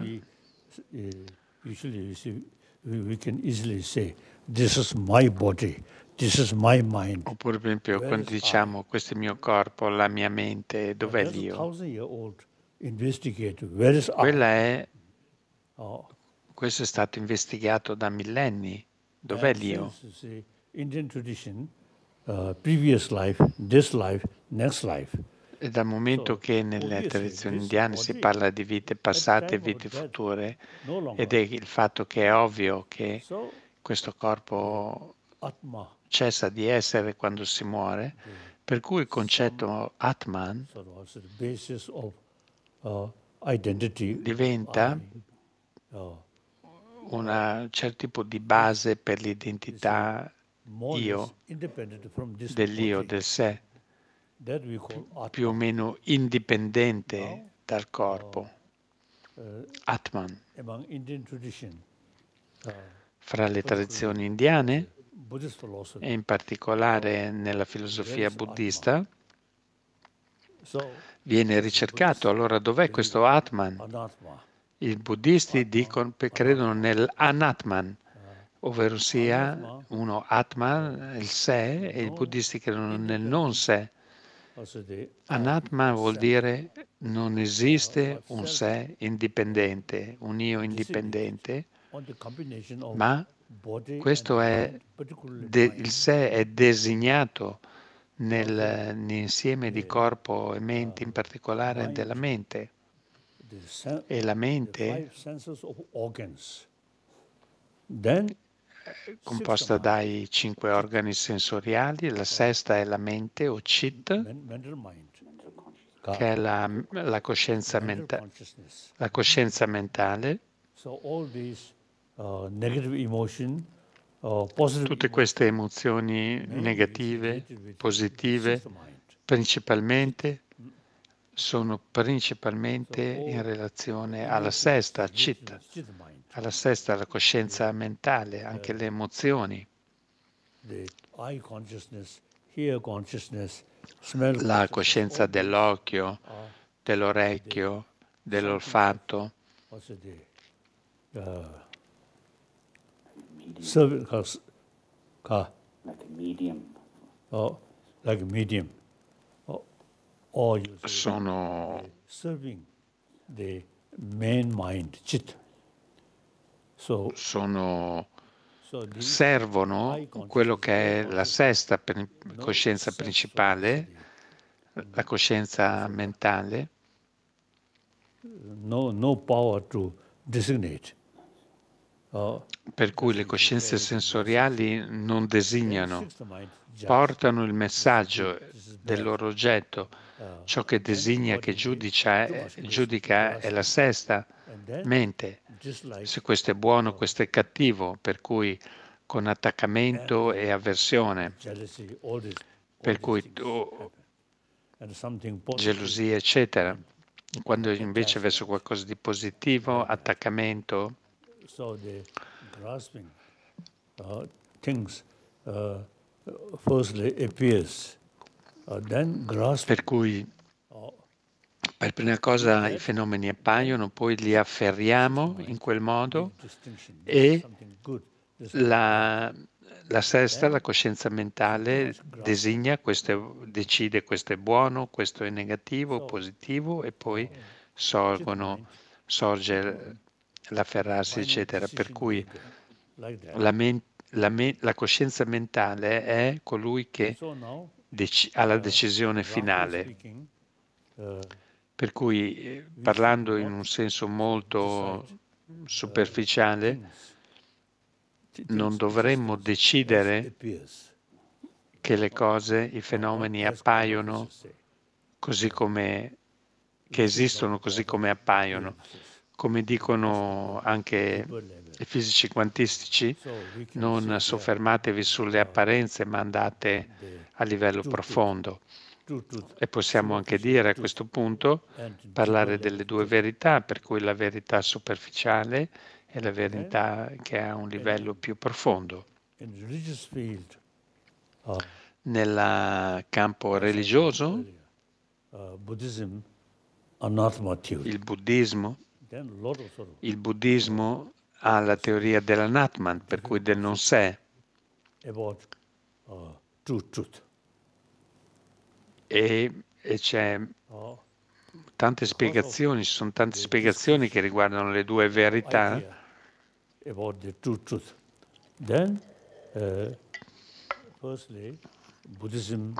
Oppure per esempio quando diciamo questo è il mio corpo, la mia mente, dov'è l'io? Quella è, oh. questo è stato investigato da millenni, dov'è l'io? Indian tradition, uh, previous life, this life, next life dal momento che nelle tradizioni indiane si parla di vite passate e vite cioè, future ed è il fatto che è ovvio che questo corpo cessa di essere quando si muore, per cui il concetto Atman uh, diventa uh, un uh, certo tipo di base per l'identità io, dell'io, del sé più o meno indipendente dal corpo, eh, Atman. Ah. Fra le tradizioni indiane e in particolare nella filosofia buddista viene ricercato allora dov'è questo Atman? I buddisti dicono, credono nell'anatman, ah. ovvero sia uno Atman, il sé, e i buddisti credono nel non sé. Anatma vuol dire non esiste un sé indipendente, un io indipendente, ma questo è, de, il sé è designato nell'insieme di corpo e mente, in particolare della mente. E la mente composta dai cinque organi sensoriali, la sesta è la mente o chit, che è la, la, coscienza, menta- la coscienza, mentale. Uh, uh, Tutte queste emozioni negative, positive, principalmente mm. sono principalmente in relazione alla sesta, chit, alla sesta la coscienza mentale, anche certo. le emozioni, la coscienza dell'occhio, dell'orecchio, dell'olfatto. Sono serving the main mind, sono, servono quello che è la sesta coscienza principale, la coscienza mentale. No, no power to designate per cui le coscienze sensoriali non designano, portano il messaggio del loro oggetto. Ciò che designa, che giudica giudica è la sesta mente se questo è buono, oh. questo è cattivo, per cui con attaccamento e avversione, per cui oh, gelosia, eccetera. Quando invece verso qualcosa di positivo, attaccamento, uh, uh, uh, per cui per prima cosa i fenomeni appaiono, poi li afferriamo in quel modo e la, la sesta, la coscienza mentale, designa questo, decide questo è buono, questo è negativo, positivo e poi sorgono, sorge l'afferrarsi, eccetera. Per cui la, men, la, me, la coscienza mentale è colui che dec- ha la decisione finale. Per cui, eh, parlando in un senso molto superficiale, eh, non dovremmo decidere che le cose, i fenomeni appaiono così come, che esistono così eh? come appaiono. Come dicono anche i fisici quantistici, non soffermatevi sulle apparenze, ma andate a livello profondo. E possiamo anche dire a questo punto, eh, parlare delle due verità, per cui la verità superficiale e la eh? verità che ha un eh. livello più profondo. Nel campo religioso, uh, il buddismo, il buddismo ha la teoria dell'anatman, per cui del non sé uh, e, e c'è tante spiegazioni, ci sono tante spiegazioni che riguardano le due verità. Then, uh, firstly, Buddhism,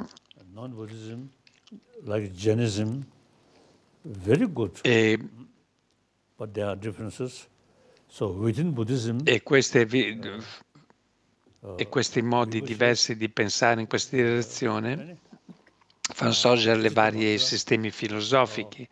E, But there are differences. So within Buddhism, e, queste, uh, e questi modi diversi di pensare in questa direzione fanno eh, sorgere le varie sistemi filosofici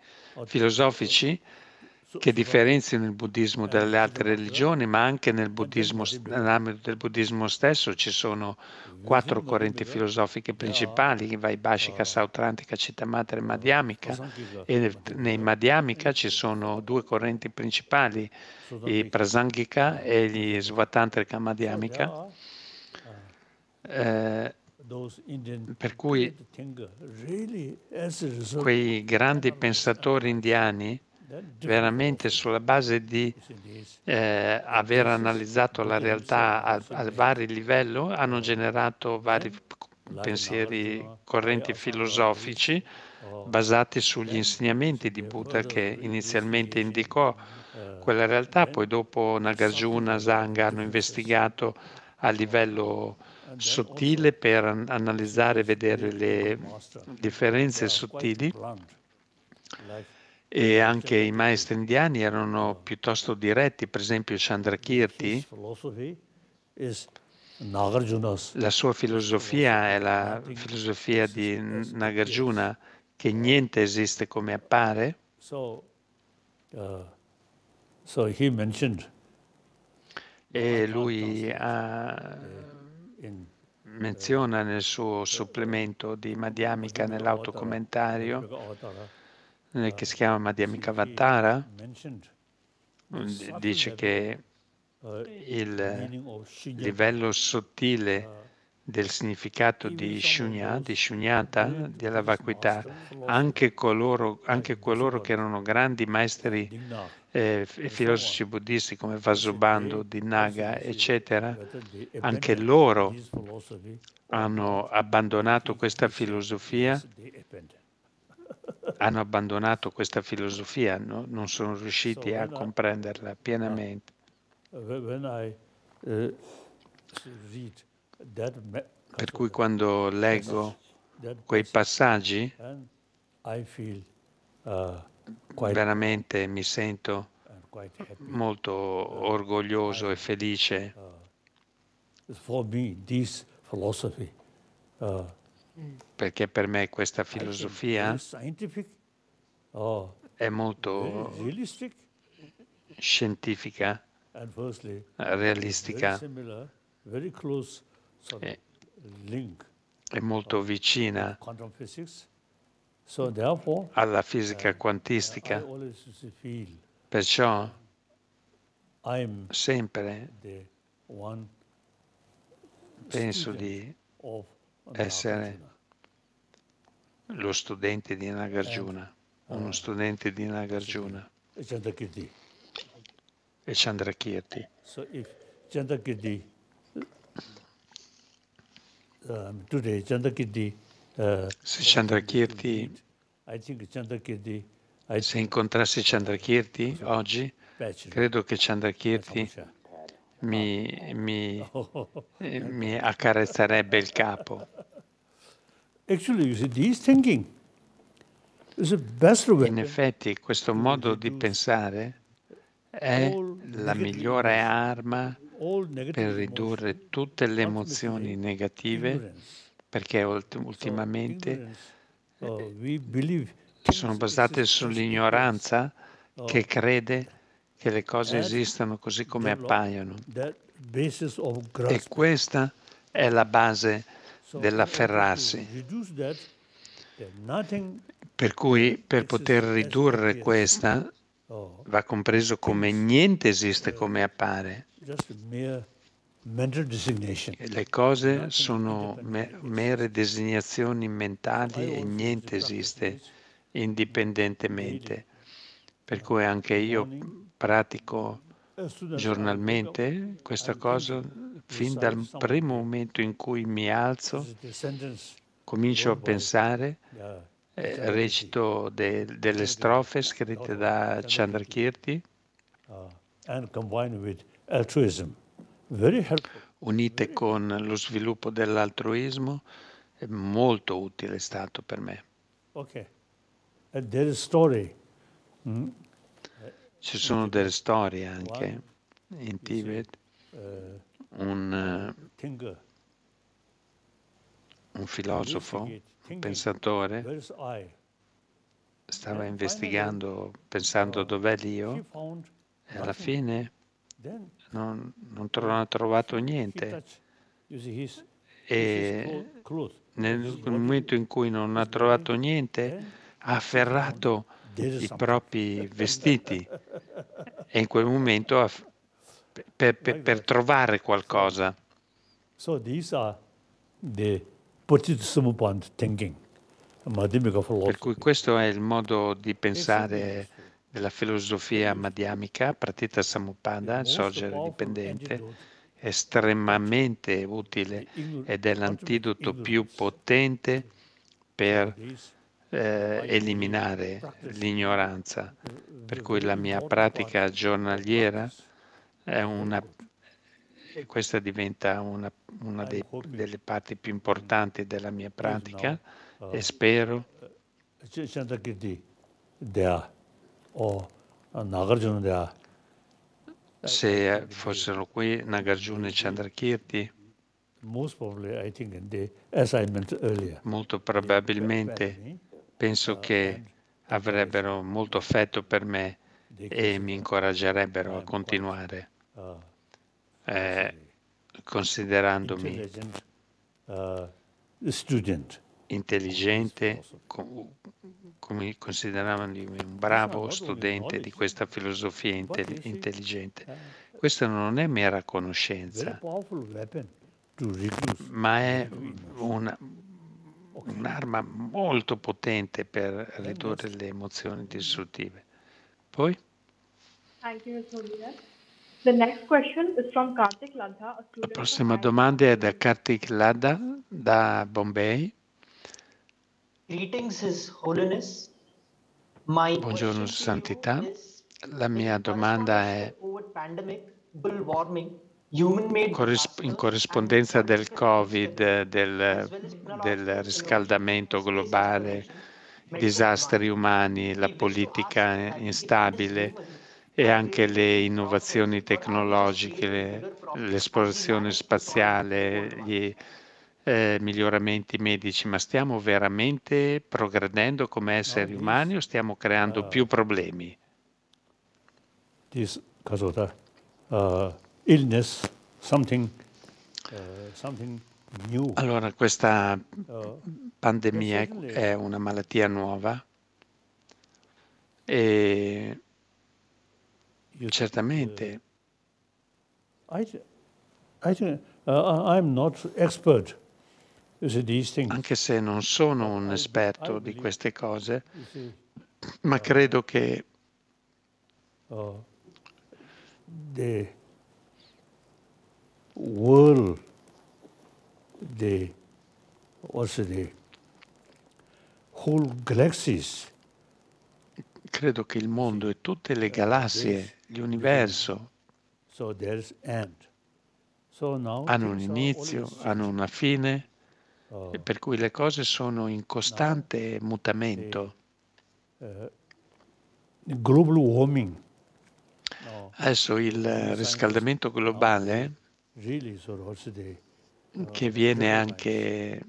che differenziano il buddismo eh, dalle altre religioni, ma anche buddismo, nell'ambito del buddismo stesso ci sono quattro correnti filosofiche principali, Vaibhashika, eh, Sautrantika, Cittamatra e Madhyamika, e nei Madhyamika ci sono due correnti principali, i Prasangika e gli Svatantrika Madhyamika. Eh, per cui quei grandi pensatori indiani, veramente sulla base di eh, aver analizzato la realtà a, a vari livelli, hanno generato vari pensieri correnti filosofici basati sugli insegnamenti di Buddha che inizialmente indicò quella uh, realtà, poi dopo Nagarjuna, Zanga hanno investigato a livello sottile per analizzare e vedere le differenze sottili e anche i maestri indiani erano piuttosto diretti, per esempio Chandrakirti. La sua filosofia è la filosofia di Nagarjuna, che niente esiste come appare. Uh, e lui ha menziona nel eh, suo eh, supplemento di eh, Madhyamika nell'autocommentario che si chiama Madhyamika Vattara, mm, dice che il livello sottile ah. del significato di shunya, di shunyata, della vacuità, anche coloro, anche coloro che erano grandi maestri eh, filosofi buddisti come Vasubandhu, Dinaga, eccetera, anche loro hanno abbandonato questa filosofia, hanno abbandonato questa filosofia, no? non sono riusciti a comprenderla ah. pienamente. Eh, per cui quando leggo quei passaggi, eh? I feel, uh, veramente mi sento eh, molto eh, orgoglioso eh, e felice. me, Perché per me questa filosofia è molto scientifica, realistica link è molto vicina alla fisica eh, quantistica. Perciò sempre penso di essere lo studente di Nagarjuna, eh, uno eh. studente di Nagarjuna e Chandrakirti. Chandrakirti, um, today Chandrakirti se Chandrakirti, se incontrassi Chandrakirti oggi, credo che Chandrakirti mi, ah. mi, oh. eh, mi accarezzerebbe il capo. In effetti questo modo di pensare è la migliore arma per ridurre tutte le emozioni negative perché ultimamente eh, sono basate sull'ignoranza che crede che le cose esistano così come appaiono. E questa è la base dell'afferrarsi. Per cui per poter ridurre questa oh. va compreso come niente esiste come appare. Le cose sono mere designazioni mentali e niente esiste indipendentemente. Per cui anche io pratico giornalmente questa cosa fin dal primo momento in cui mi alzo, comincio a pensare, eh, recito de, delle strofe scritte da Chandrakirti. Ah, and combined with altruism unite con lo sviluppo dell'altruismo, è molto utile stato per me. Okay. Mm. Ci sono delle storie anche in Tibet. Uh, un, uh, eh, un filosofo, un pensatore, stava investigando, uh, pensando dov'è l'io, e alla fine non, non hanno trovato niente. E nel momento in cui non ha trovato niente, ha afferrato i propri vestiti e in quel momento per, per, per trovare qualcosa. So these are the Per cui questo è il modo di pensare della filosofia madhyamika, Pratita Samupada, sorgere dipendente, è estremamente utile ed è l'antidoto più potente eh, eh, eh, per eh, eliminare l'ignoranza. Per cui la mia pratica giornaliera è una, questa diventa una, una ah, dei, delle parti più importanti della mia pratica ah. e spero. Se fossero qui Nagarjuna e Chandrakirti, molto probabilmente eh? penso che avrebbero molto affetto per me e mi incoraggerebbero a continuare, ah, ah, eh, considerandomi intelligente, come consideravano un bravo studente di questa filosofia intelligente. Eh. Questa non è mera conoscenza, ma è eh, una, un'arma molto potente per eh, ridurre le emozioni distruttive. Poi? La prossima domanda è da Kartik Ladda da Bombay. Buongiorno Santità, la mia domanda è in corrispondenza del Covid, del, del riscaldamento globale, disastri umani, la politica instabile e anche le innovazioni tecnologiche, l'esplorazione spaziale, gli eh, miglioramenti medici, ma stiamo veramente progredendo come esseri umani o stiamo creando ah. più problemi? This casota uh, illness uh, something new. Allora, questa uh, pandemia è una malattia nuova e certamente. I, I, uh, I'm not expert anche se non sono un esperto di queste cose, ma credo che oh. credo che il mondo e tutte le galassie, l'universo, hanno un inizio, hanno una fine, e oh. per cui le cose sono in costante mutamento. Eh, global warming. Adesso il riscaldamento globale eh? che viene oh, anche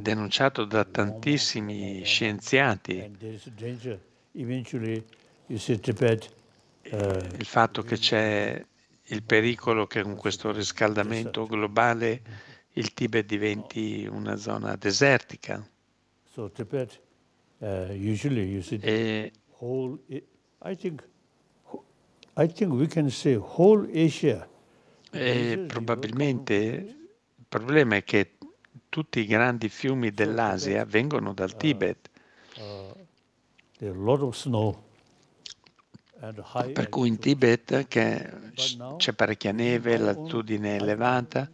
denunciato da tantissimi scienziati. Eh, il fatto che uh, c'è il pericolo che con questo riscaldamento globale mm-hmm il Tibet diventi una zona desertica. So Tibet, uh, usually you see e, whole, I think, I think we can say whole Asia. E probabilmente il problema è che tutti i grandi fiumi dell'Asia vengono dal uh, Tibet. Uh, per cui in Tibet c'è parecchia neve, l'altitudine è elevata.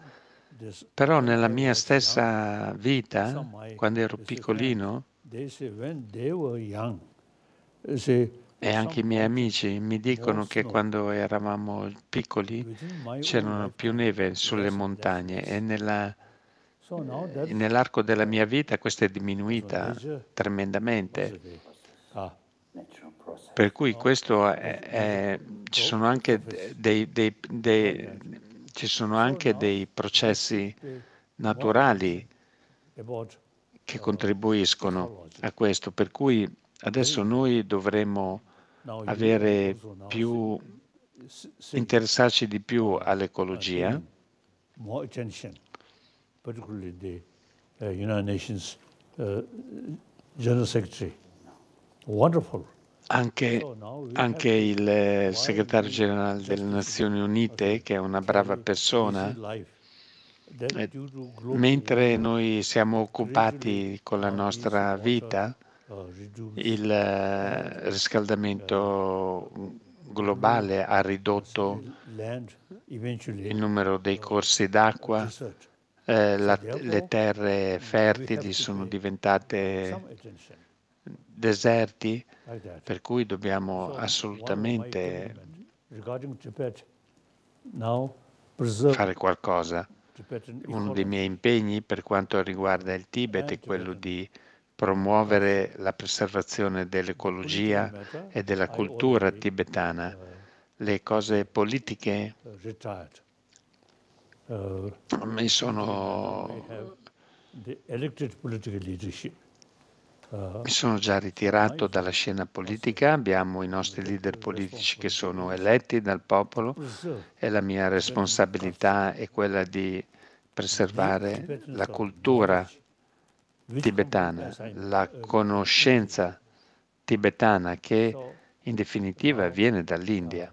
Però nella mia stessa vita, quando ero piccolino, e anche i miei amici mi dicono che quando eravamo piccoli c'erano più neve sulle montagne e nella, eh, nell'arco della mia vita questa è diminuita tremendamente. Per cui questo è, è, ci sono anche dei, dei, dei ci sono anche dei processi naturali che contribuiscono a questo, per cui adesso noi dovremmo avere più, interessarci di più all'ecologia. Ah, uh, uh, General Secretary. Wonderful. Anche, anche, il eh, segretario generale delle Nazioni Unite, che è una brava persona, eh, mentre noi siamo occupati con la nostra vita, il eh, riscaldamento globale ha ridotto il numero dei corsi d'acqua, eh, la, le terre fertili sono diventate deserti, certo. per cui dobbiamo assolutamente fare qualcosa. Uno dei miei impegni per quanto riguarda il Tibet eh, è quello di promuovere la preservazione dell'ecologia e della cultura tibetana, eh. le cose politiche eh, mi sono eh, Mi sono già ritirato dalla scena politica, abbiamo i nostri leader politici che sono eletti dal popolo e la mia responsabilità è quella di preservare la cultura tibetana, eh, la eh, conoscenza tibetana che in definitiva viene dall'India.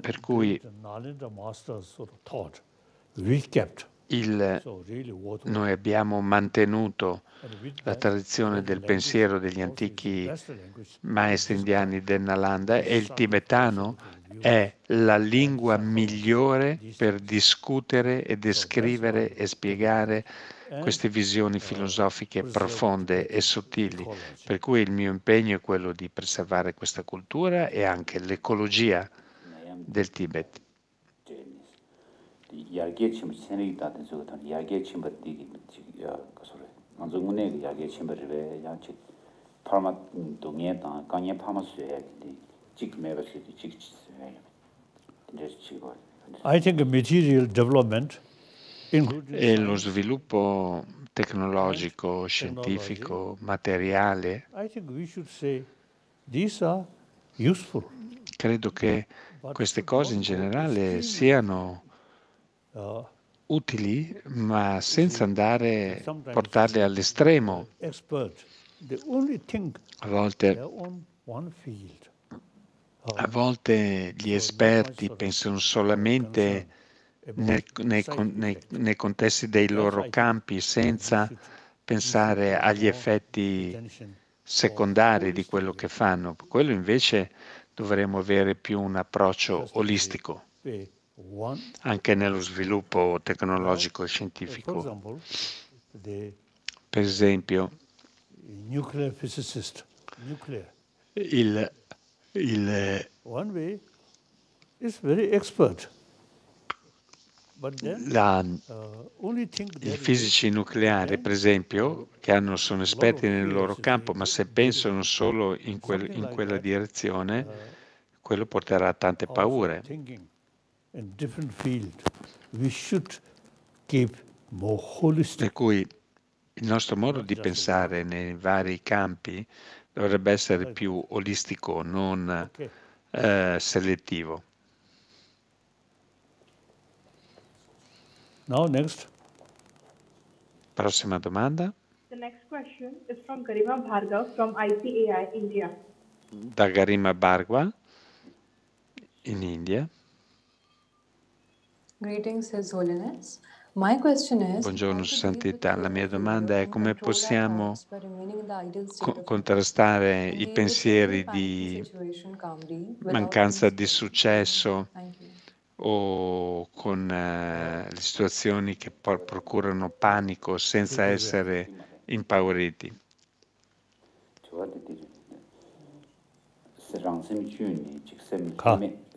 Per cui il, noi abbiamo mantenuto la tradizione del pensiero degli antichi maestri indiani del Nalanda e il tibetano è la lingua migliore per discutere e descrivere e spiegare queste visioni filosofiche profonde e sottili, per cui il mio impegno è quello di preservare questa cultura e anche l'ecologia del Tibet yargye chimba chenri tatin suga tani yargye chimba digi kasore nganzo ngune ki yargye chimba ribe yang chik parma do nge tanga kanyen parma suya yagi chik meba suya di chik chik suya yagi dindes chik wali I think material development e lo sviluppo tecnologico, scientifico, materiale I think we should say these are useful credo che queste cose in generale siano eh, utili, ma senza andare a portarli all'estremo. A volte, a volte, gli esperti pensano solamente nei, nei, nei, nei contesti dei loro campi, senza pensare agli effetti secondari di quello che fanno. Quello invece dovremmo avere più un approccio olistico anche nello sviluppo tecnologico e scientifico. Per esempio, il, il la, uh, I fisici nucleari, per esempio, che hanno, sono esperti nel loro campo, ma se pensano solo in, quel, in quella direzione, uh, quello porterà a tante paure. Per cui il nostro modo di pensare nei vari campi dovrebbe essere più olistico, non eh, selettivo. Now, next. Prossima domanda. The next question is from Garima Bhargav from ICAI India. Da Garima Bhargava in India. Buongiorno Sua Santità, la mia domanda è come possiamo co- contrastare i pensieri di mancanza di successo o con eh, le situazioni che por- procurano panico senza essere impauriti. Ka.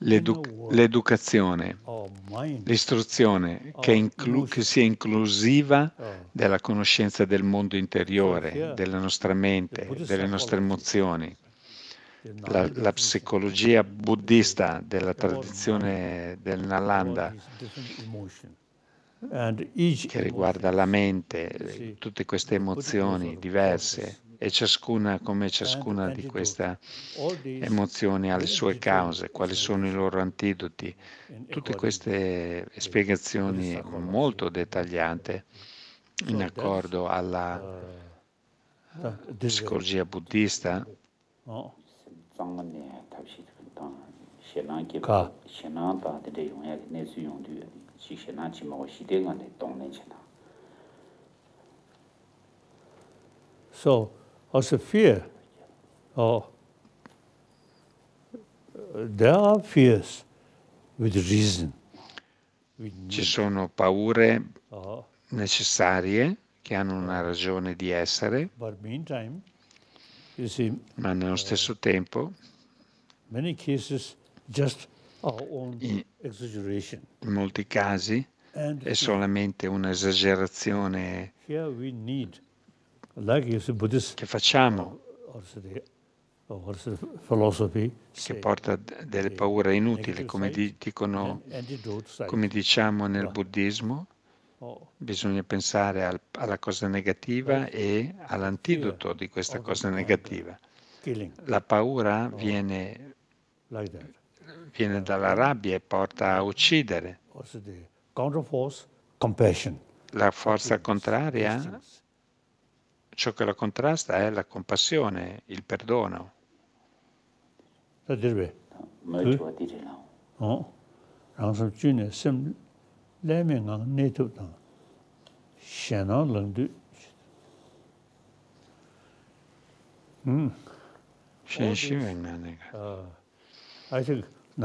l'edu- l'educazione, oh, l'istruzione oh, che, inclu- che, sia inclusiva oh. della conoscenza del mondo interiore, della nostra mente, delle nostre emozioni. La, la psicologia buddista della tradizione del Nalanda che riguarda la mente, tutte queste emozioni diverse e ciascuna come ciascuna di queste emozioni ha le sue cause, quali sono i loro antidoti. Tutte queste spiegazioni molto dettagliate in accordo alla uh, uh, psicologia buddista oh. ka so as 'n vee. Ja. There are fears with reason. Ci sono paure necessarie che hanno una ragione di essere, ma nello eh, stesso tempo in molti casi è solamente un'esagerazione che facciamo che porta delle paure inutili, come, dicono, come diciamo nel buddismo, oh. bisogna pensare al, alla cosa negativa e all'antidoto di questa oh, cosa eh, negativa. La paura oh. viene, viene eh, dalla eh. rabbia e porta a uccidere. La forza contraria ciò che la contrasta è la compassione, il perdono. Tadirbe. Mechwa dire la. Oh. Rang su ju ne sem le mm. ah.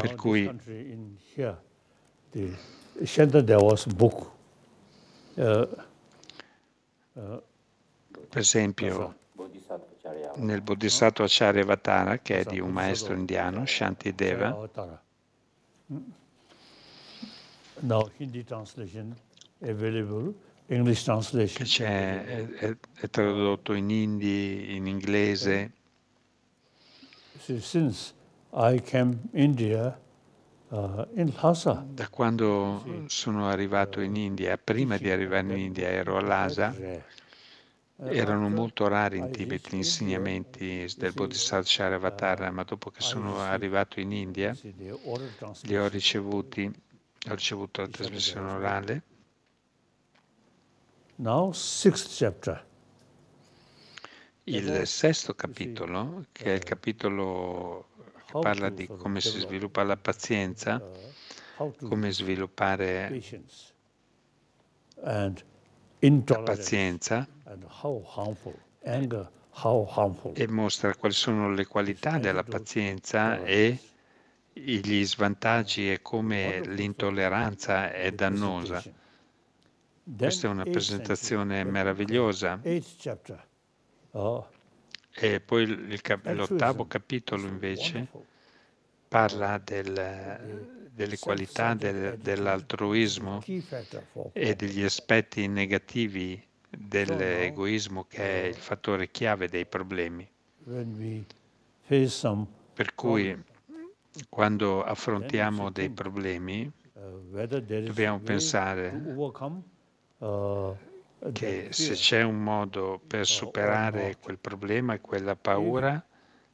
per cui... country in here the Shenda there was book uh, uh, per esempio nel Bodhisattva Acharyavatara, che è di un maestro indiano, Shanti Deva, Hindi mm. translation è, è, è, tradotto in hindi, in inglese. Uh, da quando sono arrivato in India, prima di arrivare in India ero a Lhasa, eh, Erano molto rari in Tibet gli insegnamenti del Bodhisattva Sharavatara, ma dopo che sono arrivato in India li ho ricevuti, ho ricevuto la trasmissione orale. Il sesto capitolo, che è il eh, capitolo che parla di come si sviluppa la pazienza, uh, come sviluppare la pazienza, e mostra quali sono le qualità della pazienza e gli svantaggi e come l'intolleranza è dannosa. Questa è una presentazione meravigliosa. Oh. E poi cap- l'ottavo capitolo invece parla oh. del, delle qualità del, dell'altruismo e degli aspetti negativi dell'egoismo che è il eh, fattore chiave dei problemi. Per cui quando affrontiamo dei problemi uh, dobbiamo pensare uh, che se c'è un modo uh, per superare quel problema e quella paura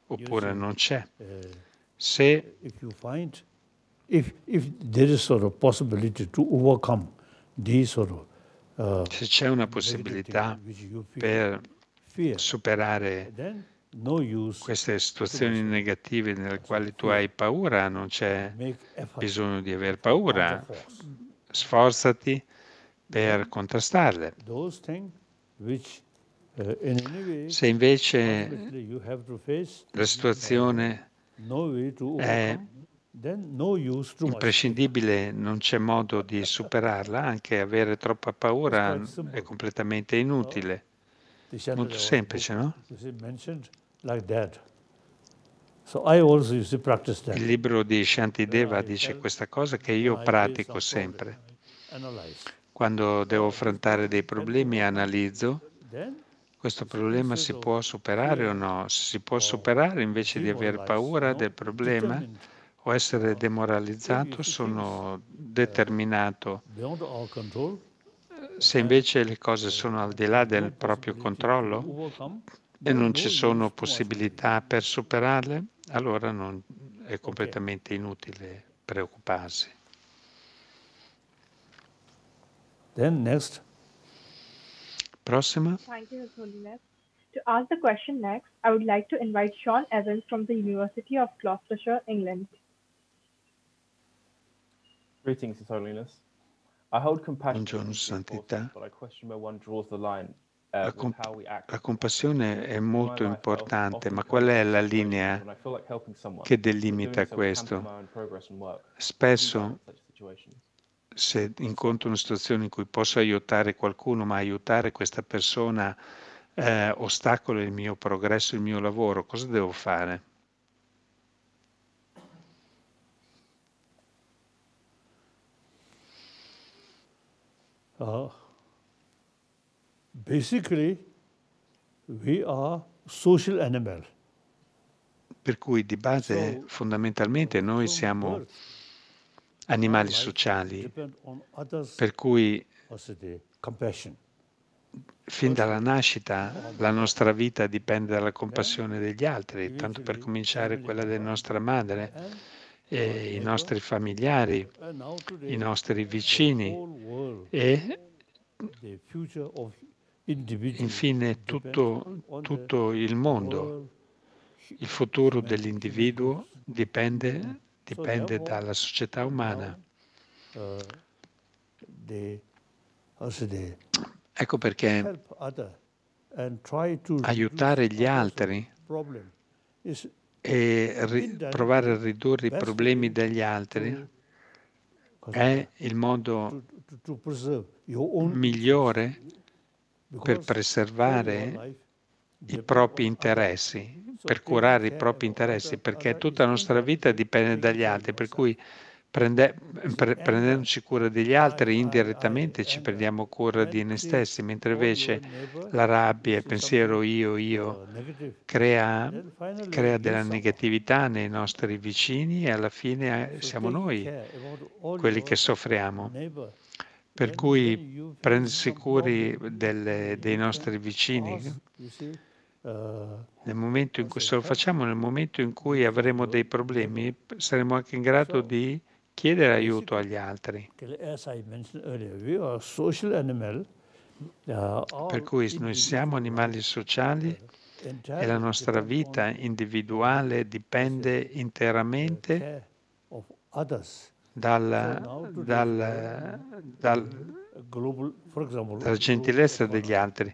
oppure non c'è. Se if, if there is sort of possibility to overcome these sort of eh, Se c'è una possibilità per superare queste situazioni negative nelle quali tu hai paura, non c'è bisogno di aver paura. Sforzati per contrastarle. Eh, Se invece la eh, situazione è imprescindibile, non c'è modo di superarla, anche avere troppa paura è completamente inutile. Molto semplice, no? Il libro di Shantideva dice questa cosa che io pratico sempre. Quando devo affrontare dei problemi analizzo questo problema si può superare o no? Se Si può superare invece di avere paura del problema? o essere demoralizzato sono determinato. Se invece le cose sono al di là del proprio controllo e non ci sono possibilità per superarle, allora non, è completamente inutile preoccuparsi. Then next. Prossima. Thank you, Holiness. To ask the question next, I would like to invite Sean Evans from the University of Gloucestershire, England. Greetings, His Holiness. I hold compassion Buongiorno, Santità. Uh, la, comp- la, compassione è molto importante, ma qual è la linea che delimita questo? Spesso, se incontro una situazione in cui posso aiutare qualcuno, ma aiutare questa persona eh, ostacola il mio progresso, il mio lavoro, cosa devo fare? Uh, basically, we are social animal. Per cui di base, fondamentalmente, noi siamo animali sociali, per cui fin dalla nascita la nostra vita dipende dalla compassione degli altri, tanto per cominciare quella della nostra madre i nostri familiari, i nostri vicini e infine tutto, tutto il mondo. Il futuro dell'individuo dipende, dipende dalla società umana. Ecco perché aiutare gli altri e ri- provare a ridurre i problemi degli altri è il modo migliore per preservare i propri interessi, per curare i propri interessi, perché tutta la nostra vita dipende dagli altri, per cui Prende, pre, eh, prendendoci cura degli altri, indirettamente ci prendiamo cura di noi stessi, mentre invece la rabbia, il pensiero io, io, crea, crea della negatività nei nostri vicini e alla fine eh, siamo noi quelli che soffriamo. Per cui prendersi cura delle, dei nostri vicini, eh, nel momento in cui, se lo facciamo nel momento in cui avremo dei problemi, saremo anche in grado di Chiedere aiuto agli altri. Eh, eh, eh, per cui noi siamo animali sociali e la certo, nostra vita individuale dipende interamente dal, dal, dal, dalla gentilezza degli altri.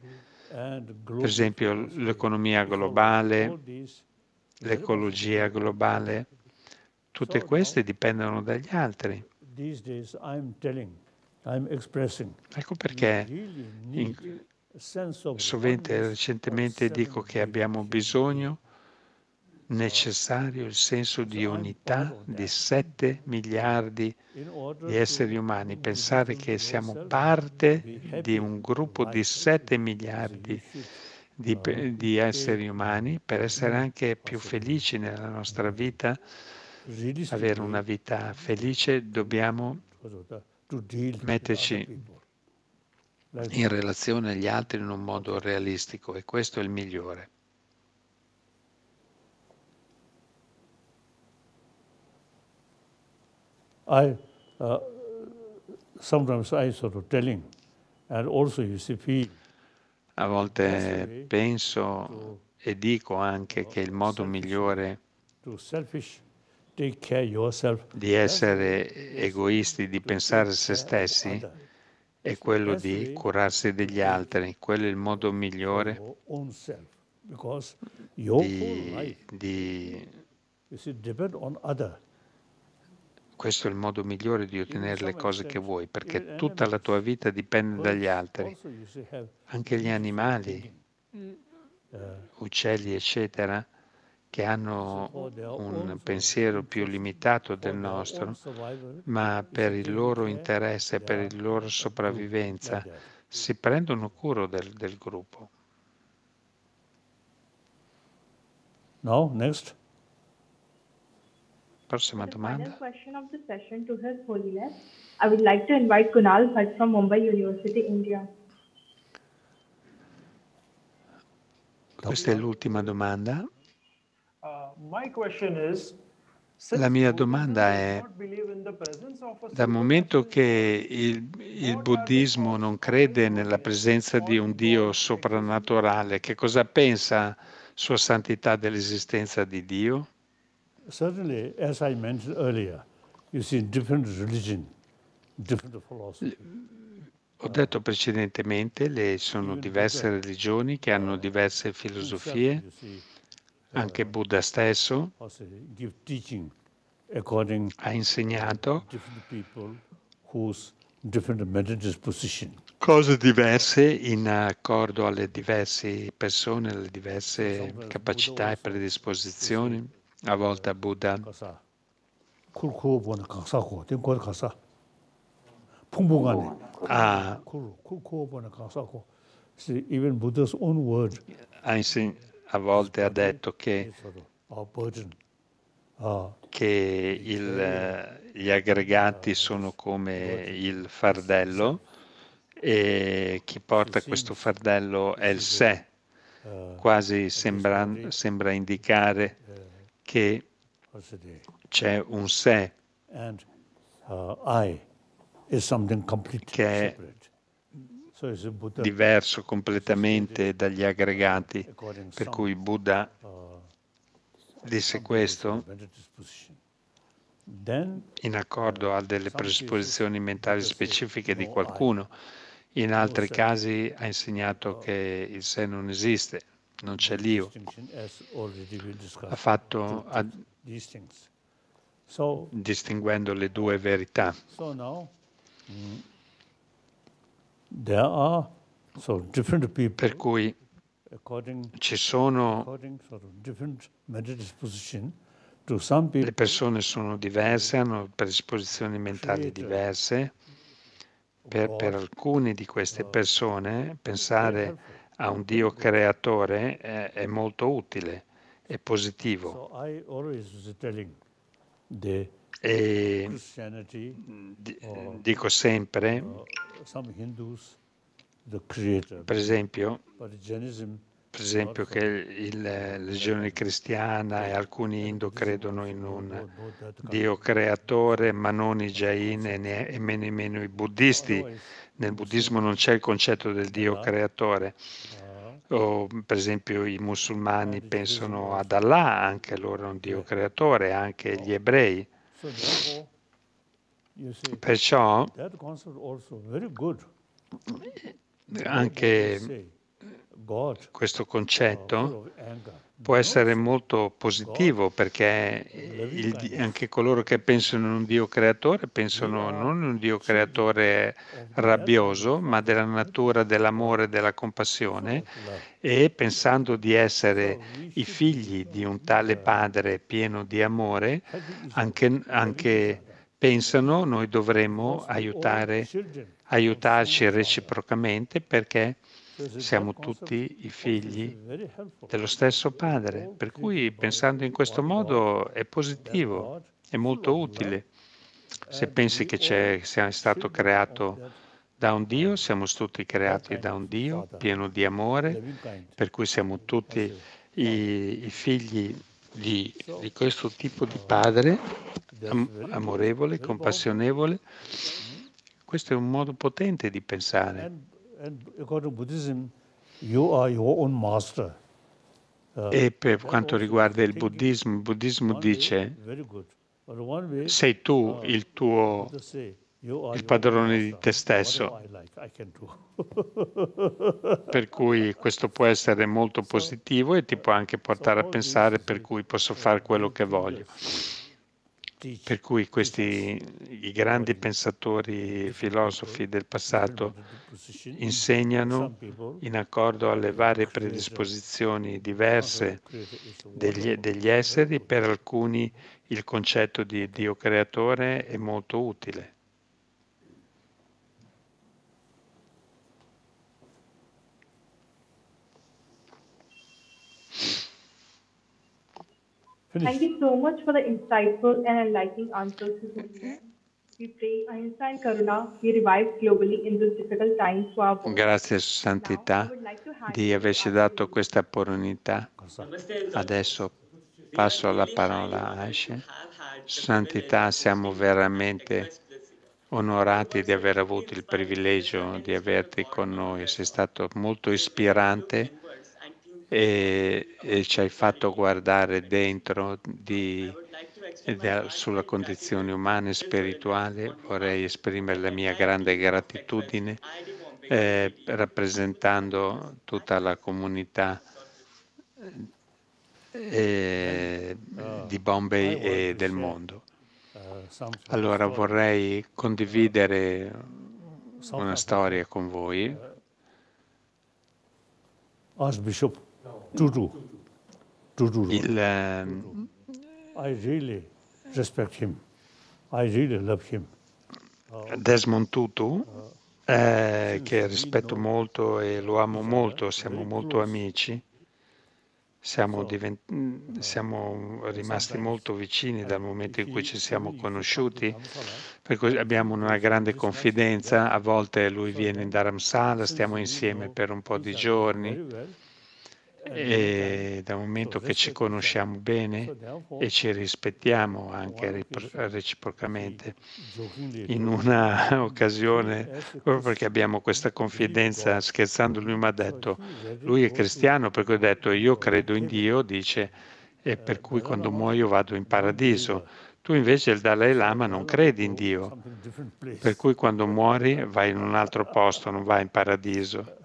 Per esempio l'economia globale, l'ecologia globale. Tutte queste dipendono dagli altri. Ecco perché in, sovente recentemente dico che abbiamo bisogno necessario il senso di unità di 7 miliardi di esseri umani. Pensare che siamo parte di un gruppo di 7 miliardi di, di esseri umani per essere anche più felici nella nostra mm-hmm. vita avere una vita felice dobbiamo metterci in relazione agli altri in un modo realistico e questo è il migliore. I, uh, sometimes I sort of telling, and also you see people a volte penso e dico anche che il modo migliore di eh? essere egoisti, di pensare a se eh, stessi, è quello di curarsi degli eh, altri. Quello è il modo migliore di, di questo è il modo migliore di ottenere le cose che vuoi, perché tutta la tua vita dipende dagli altri, anche gli animali, mm. uccelli, eccetera che hanno un pensiero più limitato del nostro, ma per il loro interesse, per la loro sopravvivenza, si prendono cura del, del gruppo. No, next. Prossima domanda. I would like to invite Kunal Bhatt from Mumbai University, India. Questa è l'ultima domanda. Uh, La mia domanda è, dal momento che il, il buddismo non crede nella presenza di un Dio soprannaturale, che cosa pensa Sua Santità dell'esistenza di Dio? Certainly, Ho detto precedentemente, le sono diverse religioni che hanno diverse filosofie. Anche Buddha stesso ha insegnato cose diverse in accordo alle diverse persone, alle diverse capacità e predisposizioni. A volte Buddha ha, insegnato a volte ha detto che, che il, gli aggregati ah, sono come il fardello e chi porta questo fardello è il sé, eh, quasi sembra, sembra indicare eh, che c'è un sé uh, che è diverso completamente dagli aggregati, per cui Buddha uh, disse questo in accordo a delle predisposizioni mentali specifiche di qualcuno. In altri casi ha uh, insegnato che il sé non esiste, non c'è l'io. Ha fatto a, distinguendo le due verità. Mm, per cui ci sono le persone sono diverse, hanno predisposizioni mentali diverse. Per, per alcune di queste persone pensare a un Dio creatore è, è molto utile, è positivo. E dico sempre, per esempio, per esempio che il, la religione cristiana e alcuni Hindu credono in un Dio creatore, ma non i Jain e nemmeno meno i buddisti. Oh, Nel buddismo non c'è il concetto del Dio uh-huh. creatore. Uh-huh. O, per esempio i musulmani pensano ad Allah, anche loro è un Dio creatore, anche gli oh. ebrei. So therefore, you see, Perciò, that concept also very good. anche questo concetto può essere molto positivo perché il, anche coloro che pensano in un Dio creatore pensano non in un Dio creatore rabbioso, ma della natura dell'amore e della compassione e pensando di essere i figli di un tale padre pieno di amore, anche, anche pensano noi dovremmo aiutare, aiutarci reciprocamente perché siamo tutti i figli dello stesso Padre, per cui pensando in questo modo è positivo, è molto utile. Se eh, pensi che c'è, sei stato creato da un Dio, eh. siamo tutti creati da un Dio pieno di amore, per cui siamo eh, tutti i, i figli di, di, questo tipo di padre, am, amorevole, compassionevole. Mm. Questo è un modo potente di pensare. Uh, e per quanto riguarda il buddismo, il buddismo dice sei tu uh, il tuo il padrone di te stesso. Per cui questo può essere molto positivo e ti può anche portare a pensare per cui posso fare quello che voglio per cui questi i grandi pensatori filosofi del passato insegnano in accordo alle varie predisposizioni diverse degli, degli esseri, per alcuni il concetto di Dio creatore è molto utile. Finished. Thank you so much for the insightful and enlightening answers to the We pray Ahimsa and Karuna be revived globally in this difficult time for our Grazie Santità di averci dato questa opportunità. Adesso passo la parola a Ashe. Santità, siamo veramente onorati di aver avuto il privilegio di averti con noi. Sei stato molto ispirante e, e ci hai fatto guardare dentro di, da, sulla condizione umana e spirituale. Vorrei esprimere la mia grande gratitudine eh, rappresentando tutta la comunità eh, di Bombay e del mondo. Allora vorrei condividere una storia con voi. Archbishop giù giù, giù giù. Il, I really respect him. I really love him. Oh. Desmond Tutu, oh. eh, che rispetto molto e lo amo molto, siamo molto amici, siamo, divent- mm, eh, siamo rimasti molto vicini dal eh, momento in cui ci siamo conosciuti, abbiamo una grande confidenza, a volte lui viene in Dharamsala, stiamo insieme per un po' di esatto, giorni e da un momento che ci conosciamo bene e ci rispettiamo anche reciprocamente in una occasione proprio perché abbiamo questa confidenza scherzando lui mi ha detto lui è cristiano per cui ho detto io credo in Dio dice e per cui quando muoio vado in paradiso tu invece il Dalai Lama non credi in Dio per cui quando muori vai in un altro posto non vai in paradiso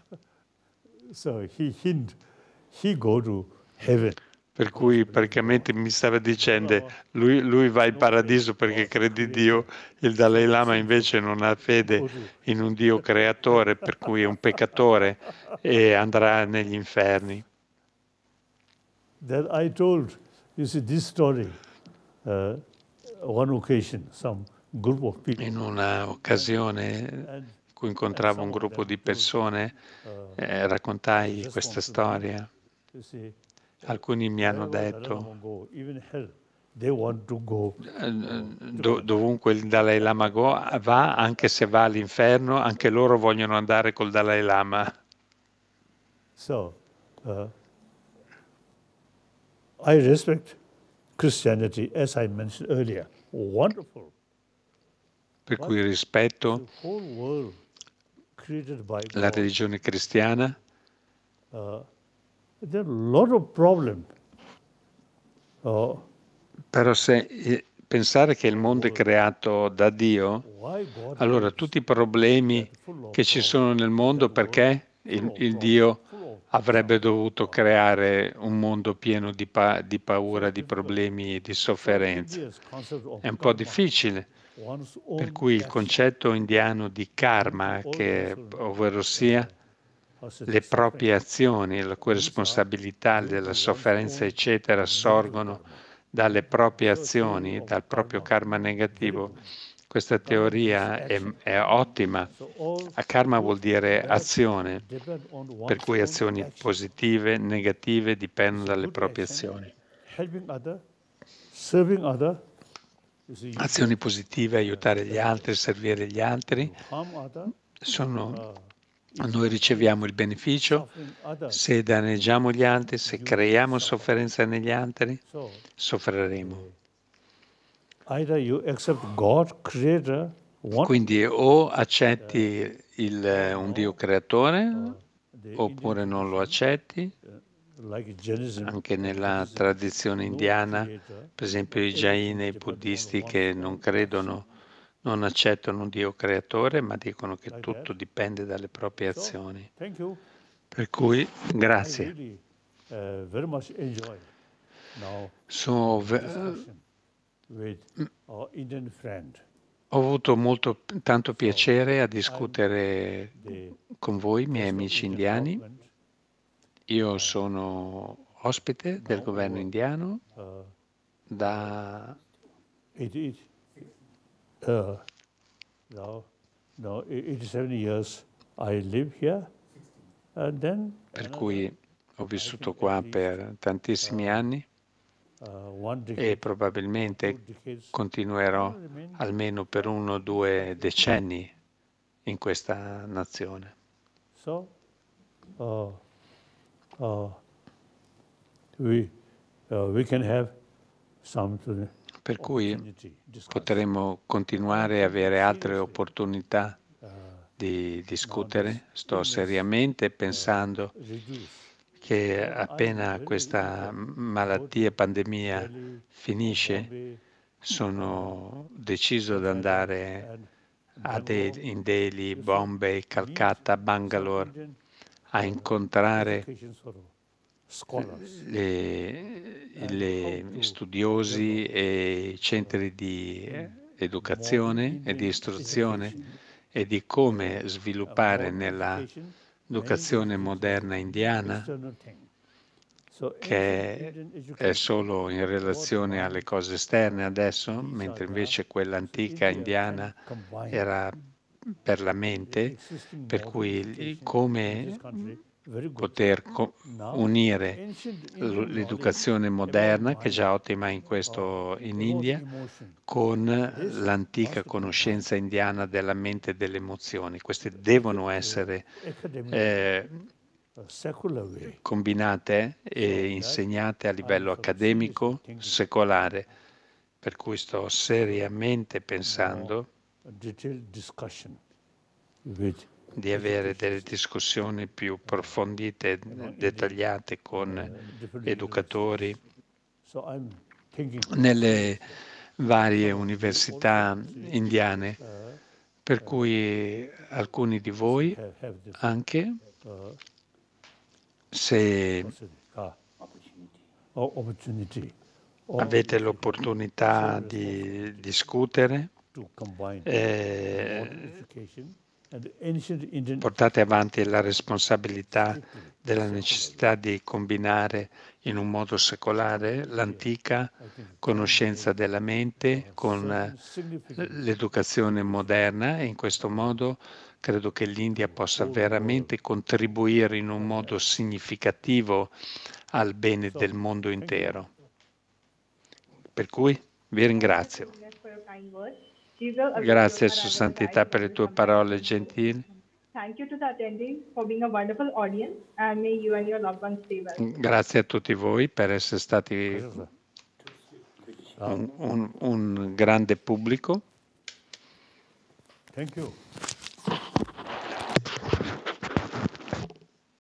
So he hid per cui praticamente mi stava dicendo, lui, lui va in paradiso perché crede in Dio, il Dalai Lama invece non ha fede in un Dio creatore, per cui è un peccatore e andrà negli inferni. That I told, you see, this story, uh, one occasion, some group of people. In un'occasione in cui incontravo un gruppo di persone, eh, raccontai questa storia. Alcuni mi hanno detto, eh, eh, Do, dovunque il Dalai Lama va, anche se va all'inferno, anche loro vogliono andare col Dalai Lama. So, uh, I respect Christianity, as I mentioned earlier. Wonderful. Per cui rispetto la religione cristiana. Uh, there are a lot of problem. Oh. Però se eh, pensare che il mondo è oh. creato da Dio, allora tutti i problemi che ci sono nel mondo perché il, il Dio avrebbe dovuto oh. creare un mondo pieno di, pa- di paura, di problemi e di sofferenza. È un po' difficile. Per cui il concetto indiano di karma, che ovvero sia le proprie azioni, la cui responsabilità della sofferenza, eccetera, sorgono dalle proprie azioni, dal proprio karma negativo. Questa teoria è, è ottima. A karma vuol dire azione, per cui azioni positive, negative dipendono dalle proprie azioni. Azioni positive, aiutare gli altri, servire gli altri, sono noi riceviamo il beneficio se danneggiamo gli altri, se creiamo sofferenza negli altri, soffriremo. Quindi o accetti il, un Dio creatore oppure non lo accetti. Anche nella tradizione indiana, per esempio i Jaini e i buddhisti che non credono non accettano Dio creatore, ma dicono che tutto dipende dalle proprie azioni. Per cui, grazie. Eh, so, mm. ho avuto molto, tanto piacere a discutere con voi, miei amici indiani. Io sono ospite del governo indiano uh, da uh, now, now 87 years I live here, and then, per cui ho vissuto qua per tantissimi uh, anni uh, e probabilmente continuerò almeno per uno o due decenni in questa nazione. Quindi, possiamo avere we, uh, per oh, cui potremmo continuare a avere altre opportunità di discutere. Sto seriamente eh, pensando che appena questa malattia pandemia finisce, sono eh, deciso ad andare Delhi, in Delhi, Bombay, Calcutta, Bangalore a eh, incontrare le, eh, le oh, studiosi e i centri di eh? educazione e di eh, istruzione e di come sviluppare nell'educazione moderna indiana che è solo in relazione alle cose esterne adesso, mentre invece quella antica indiana era per la mente, per cui come poter mm. unire l'educazione moderna che è già ottima in questo in India con l'antica conoscenza indiana della mente e delle emozioni. Queste devono essere eh, combinate e insegnate a livello accademico, secolare, per cui sto seriamente pensando with di avere delle discussioni più approfondite e dettagliate con eh, educatori nelle varie università indiane, eh, per eh. cui alcuni di voi anche se ah. oh, oh, avete l'opportunità di discutere eh, Portate avanti la responsabilità della necessità di combinare in un modo secolare l'antica conoscenza della mente con l'educazione moderna e in questo modo credo che l'India possa veramente contribuire in un modo significativo al bene del mondo intero. Per cui vi ringrazio. Grazie, Sua Santità, per le tue parole gentili. Mm, grazie a tutti voi per essere stati un, un, un grande pubblico. Thank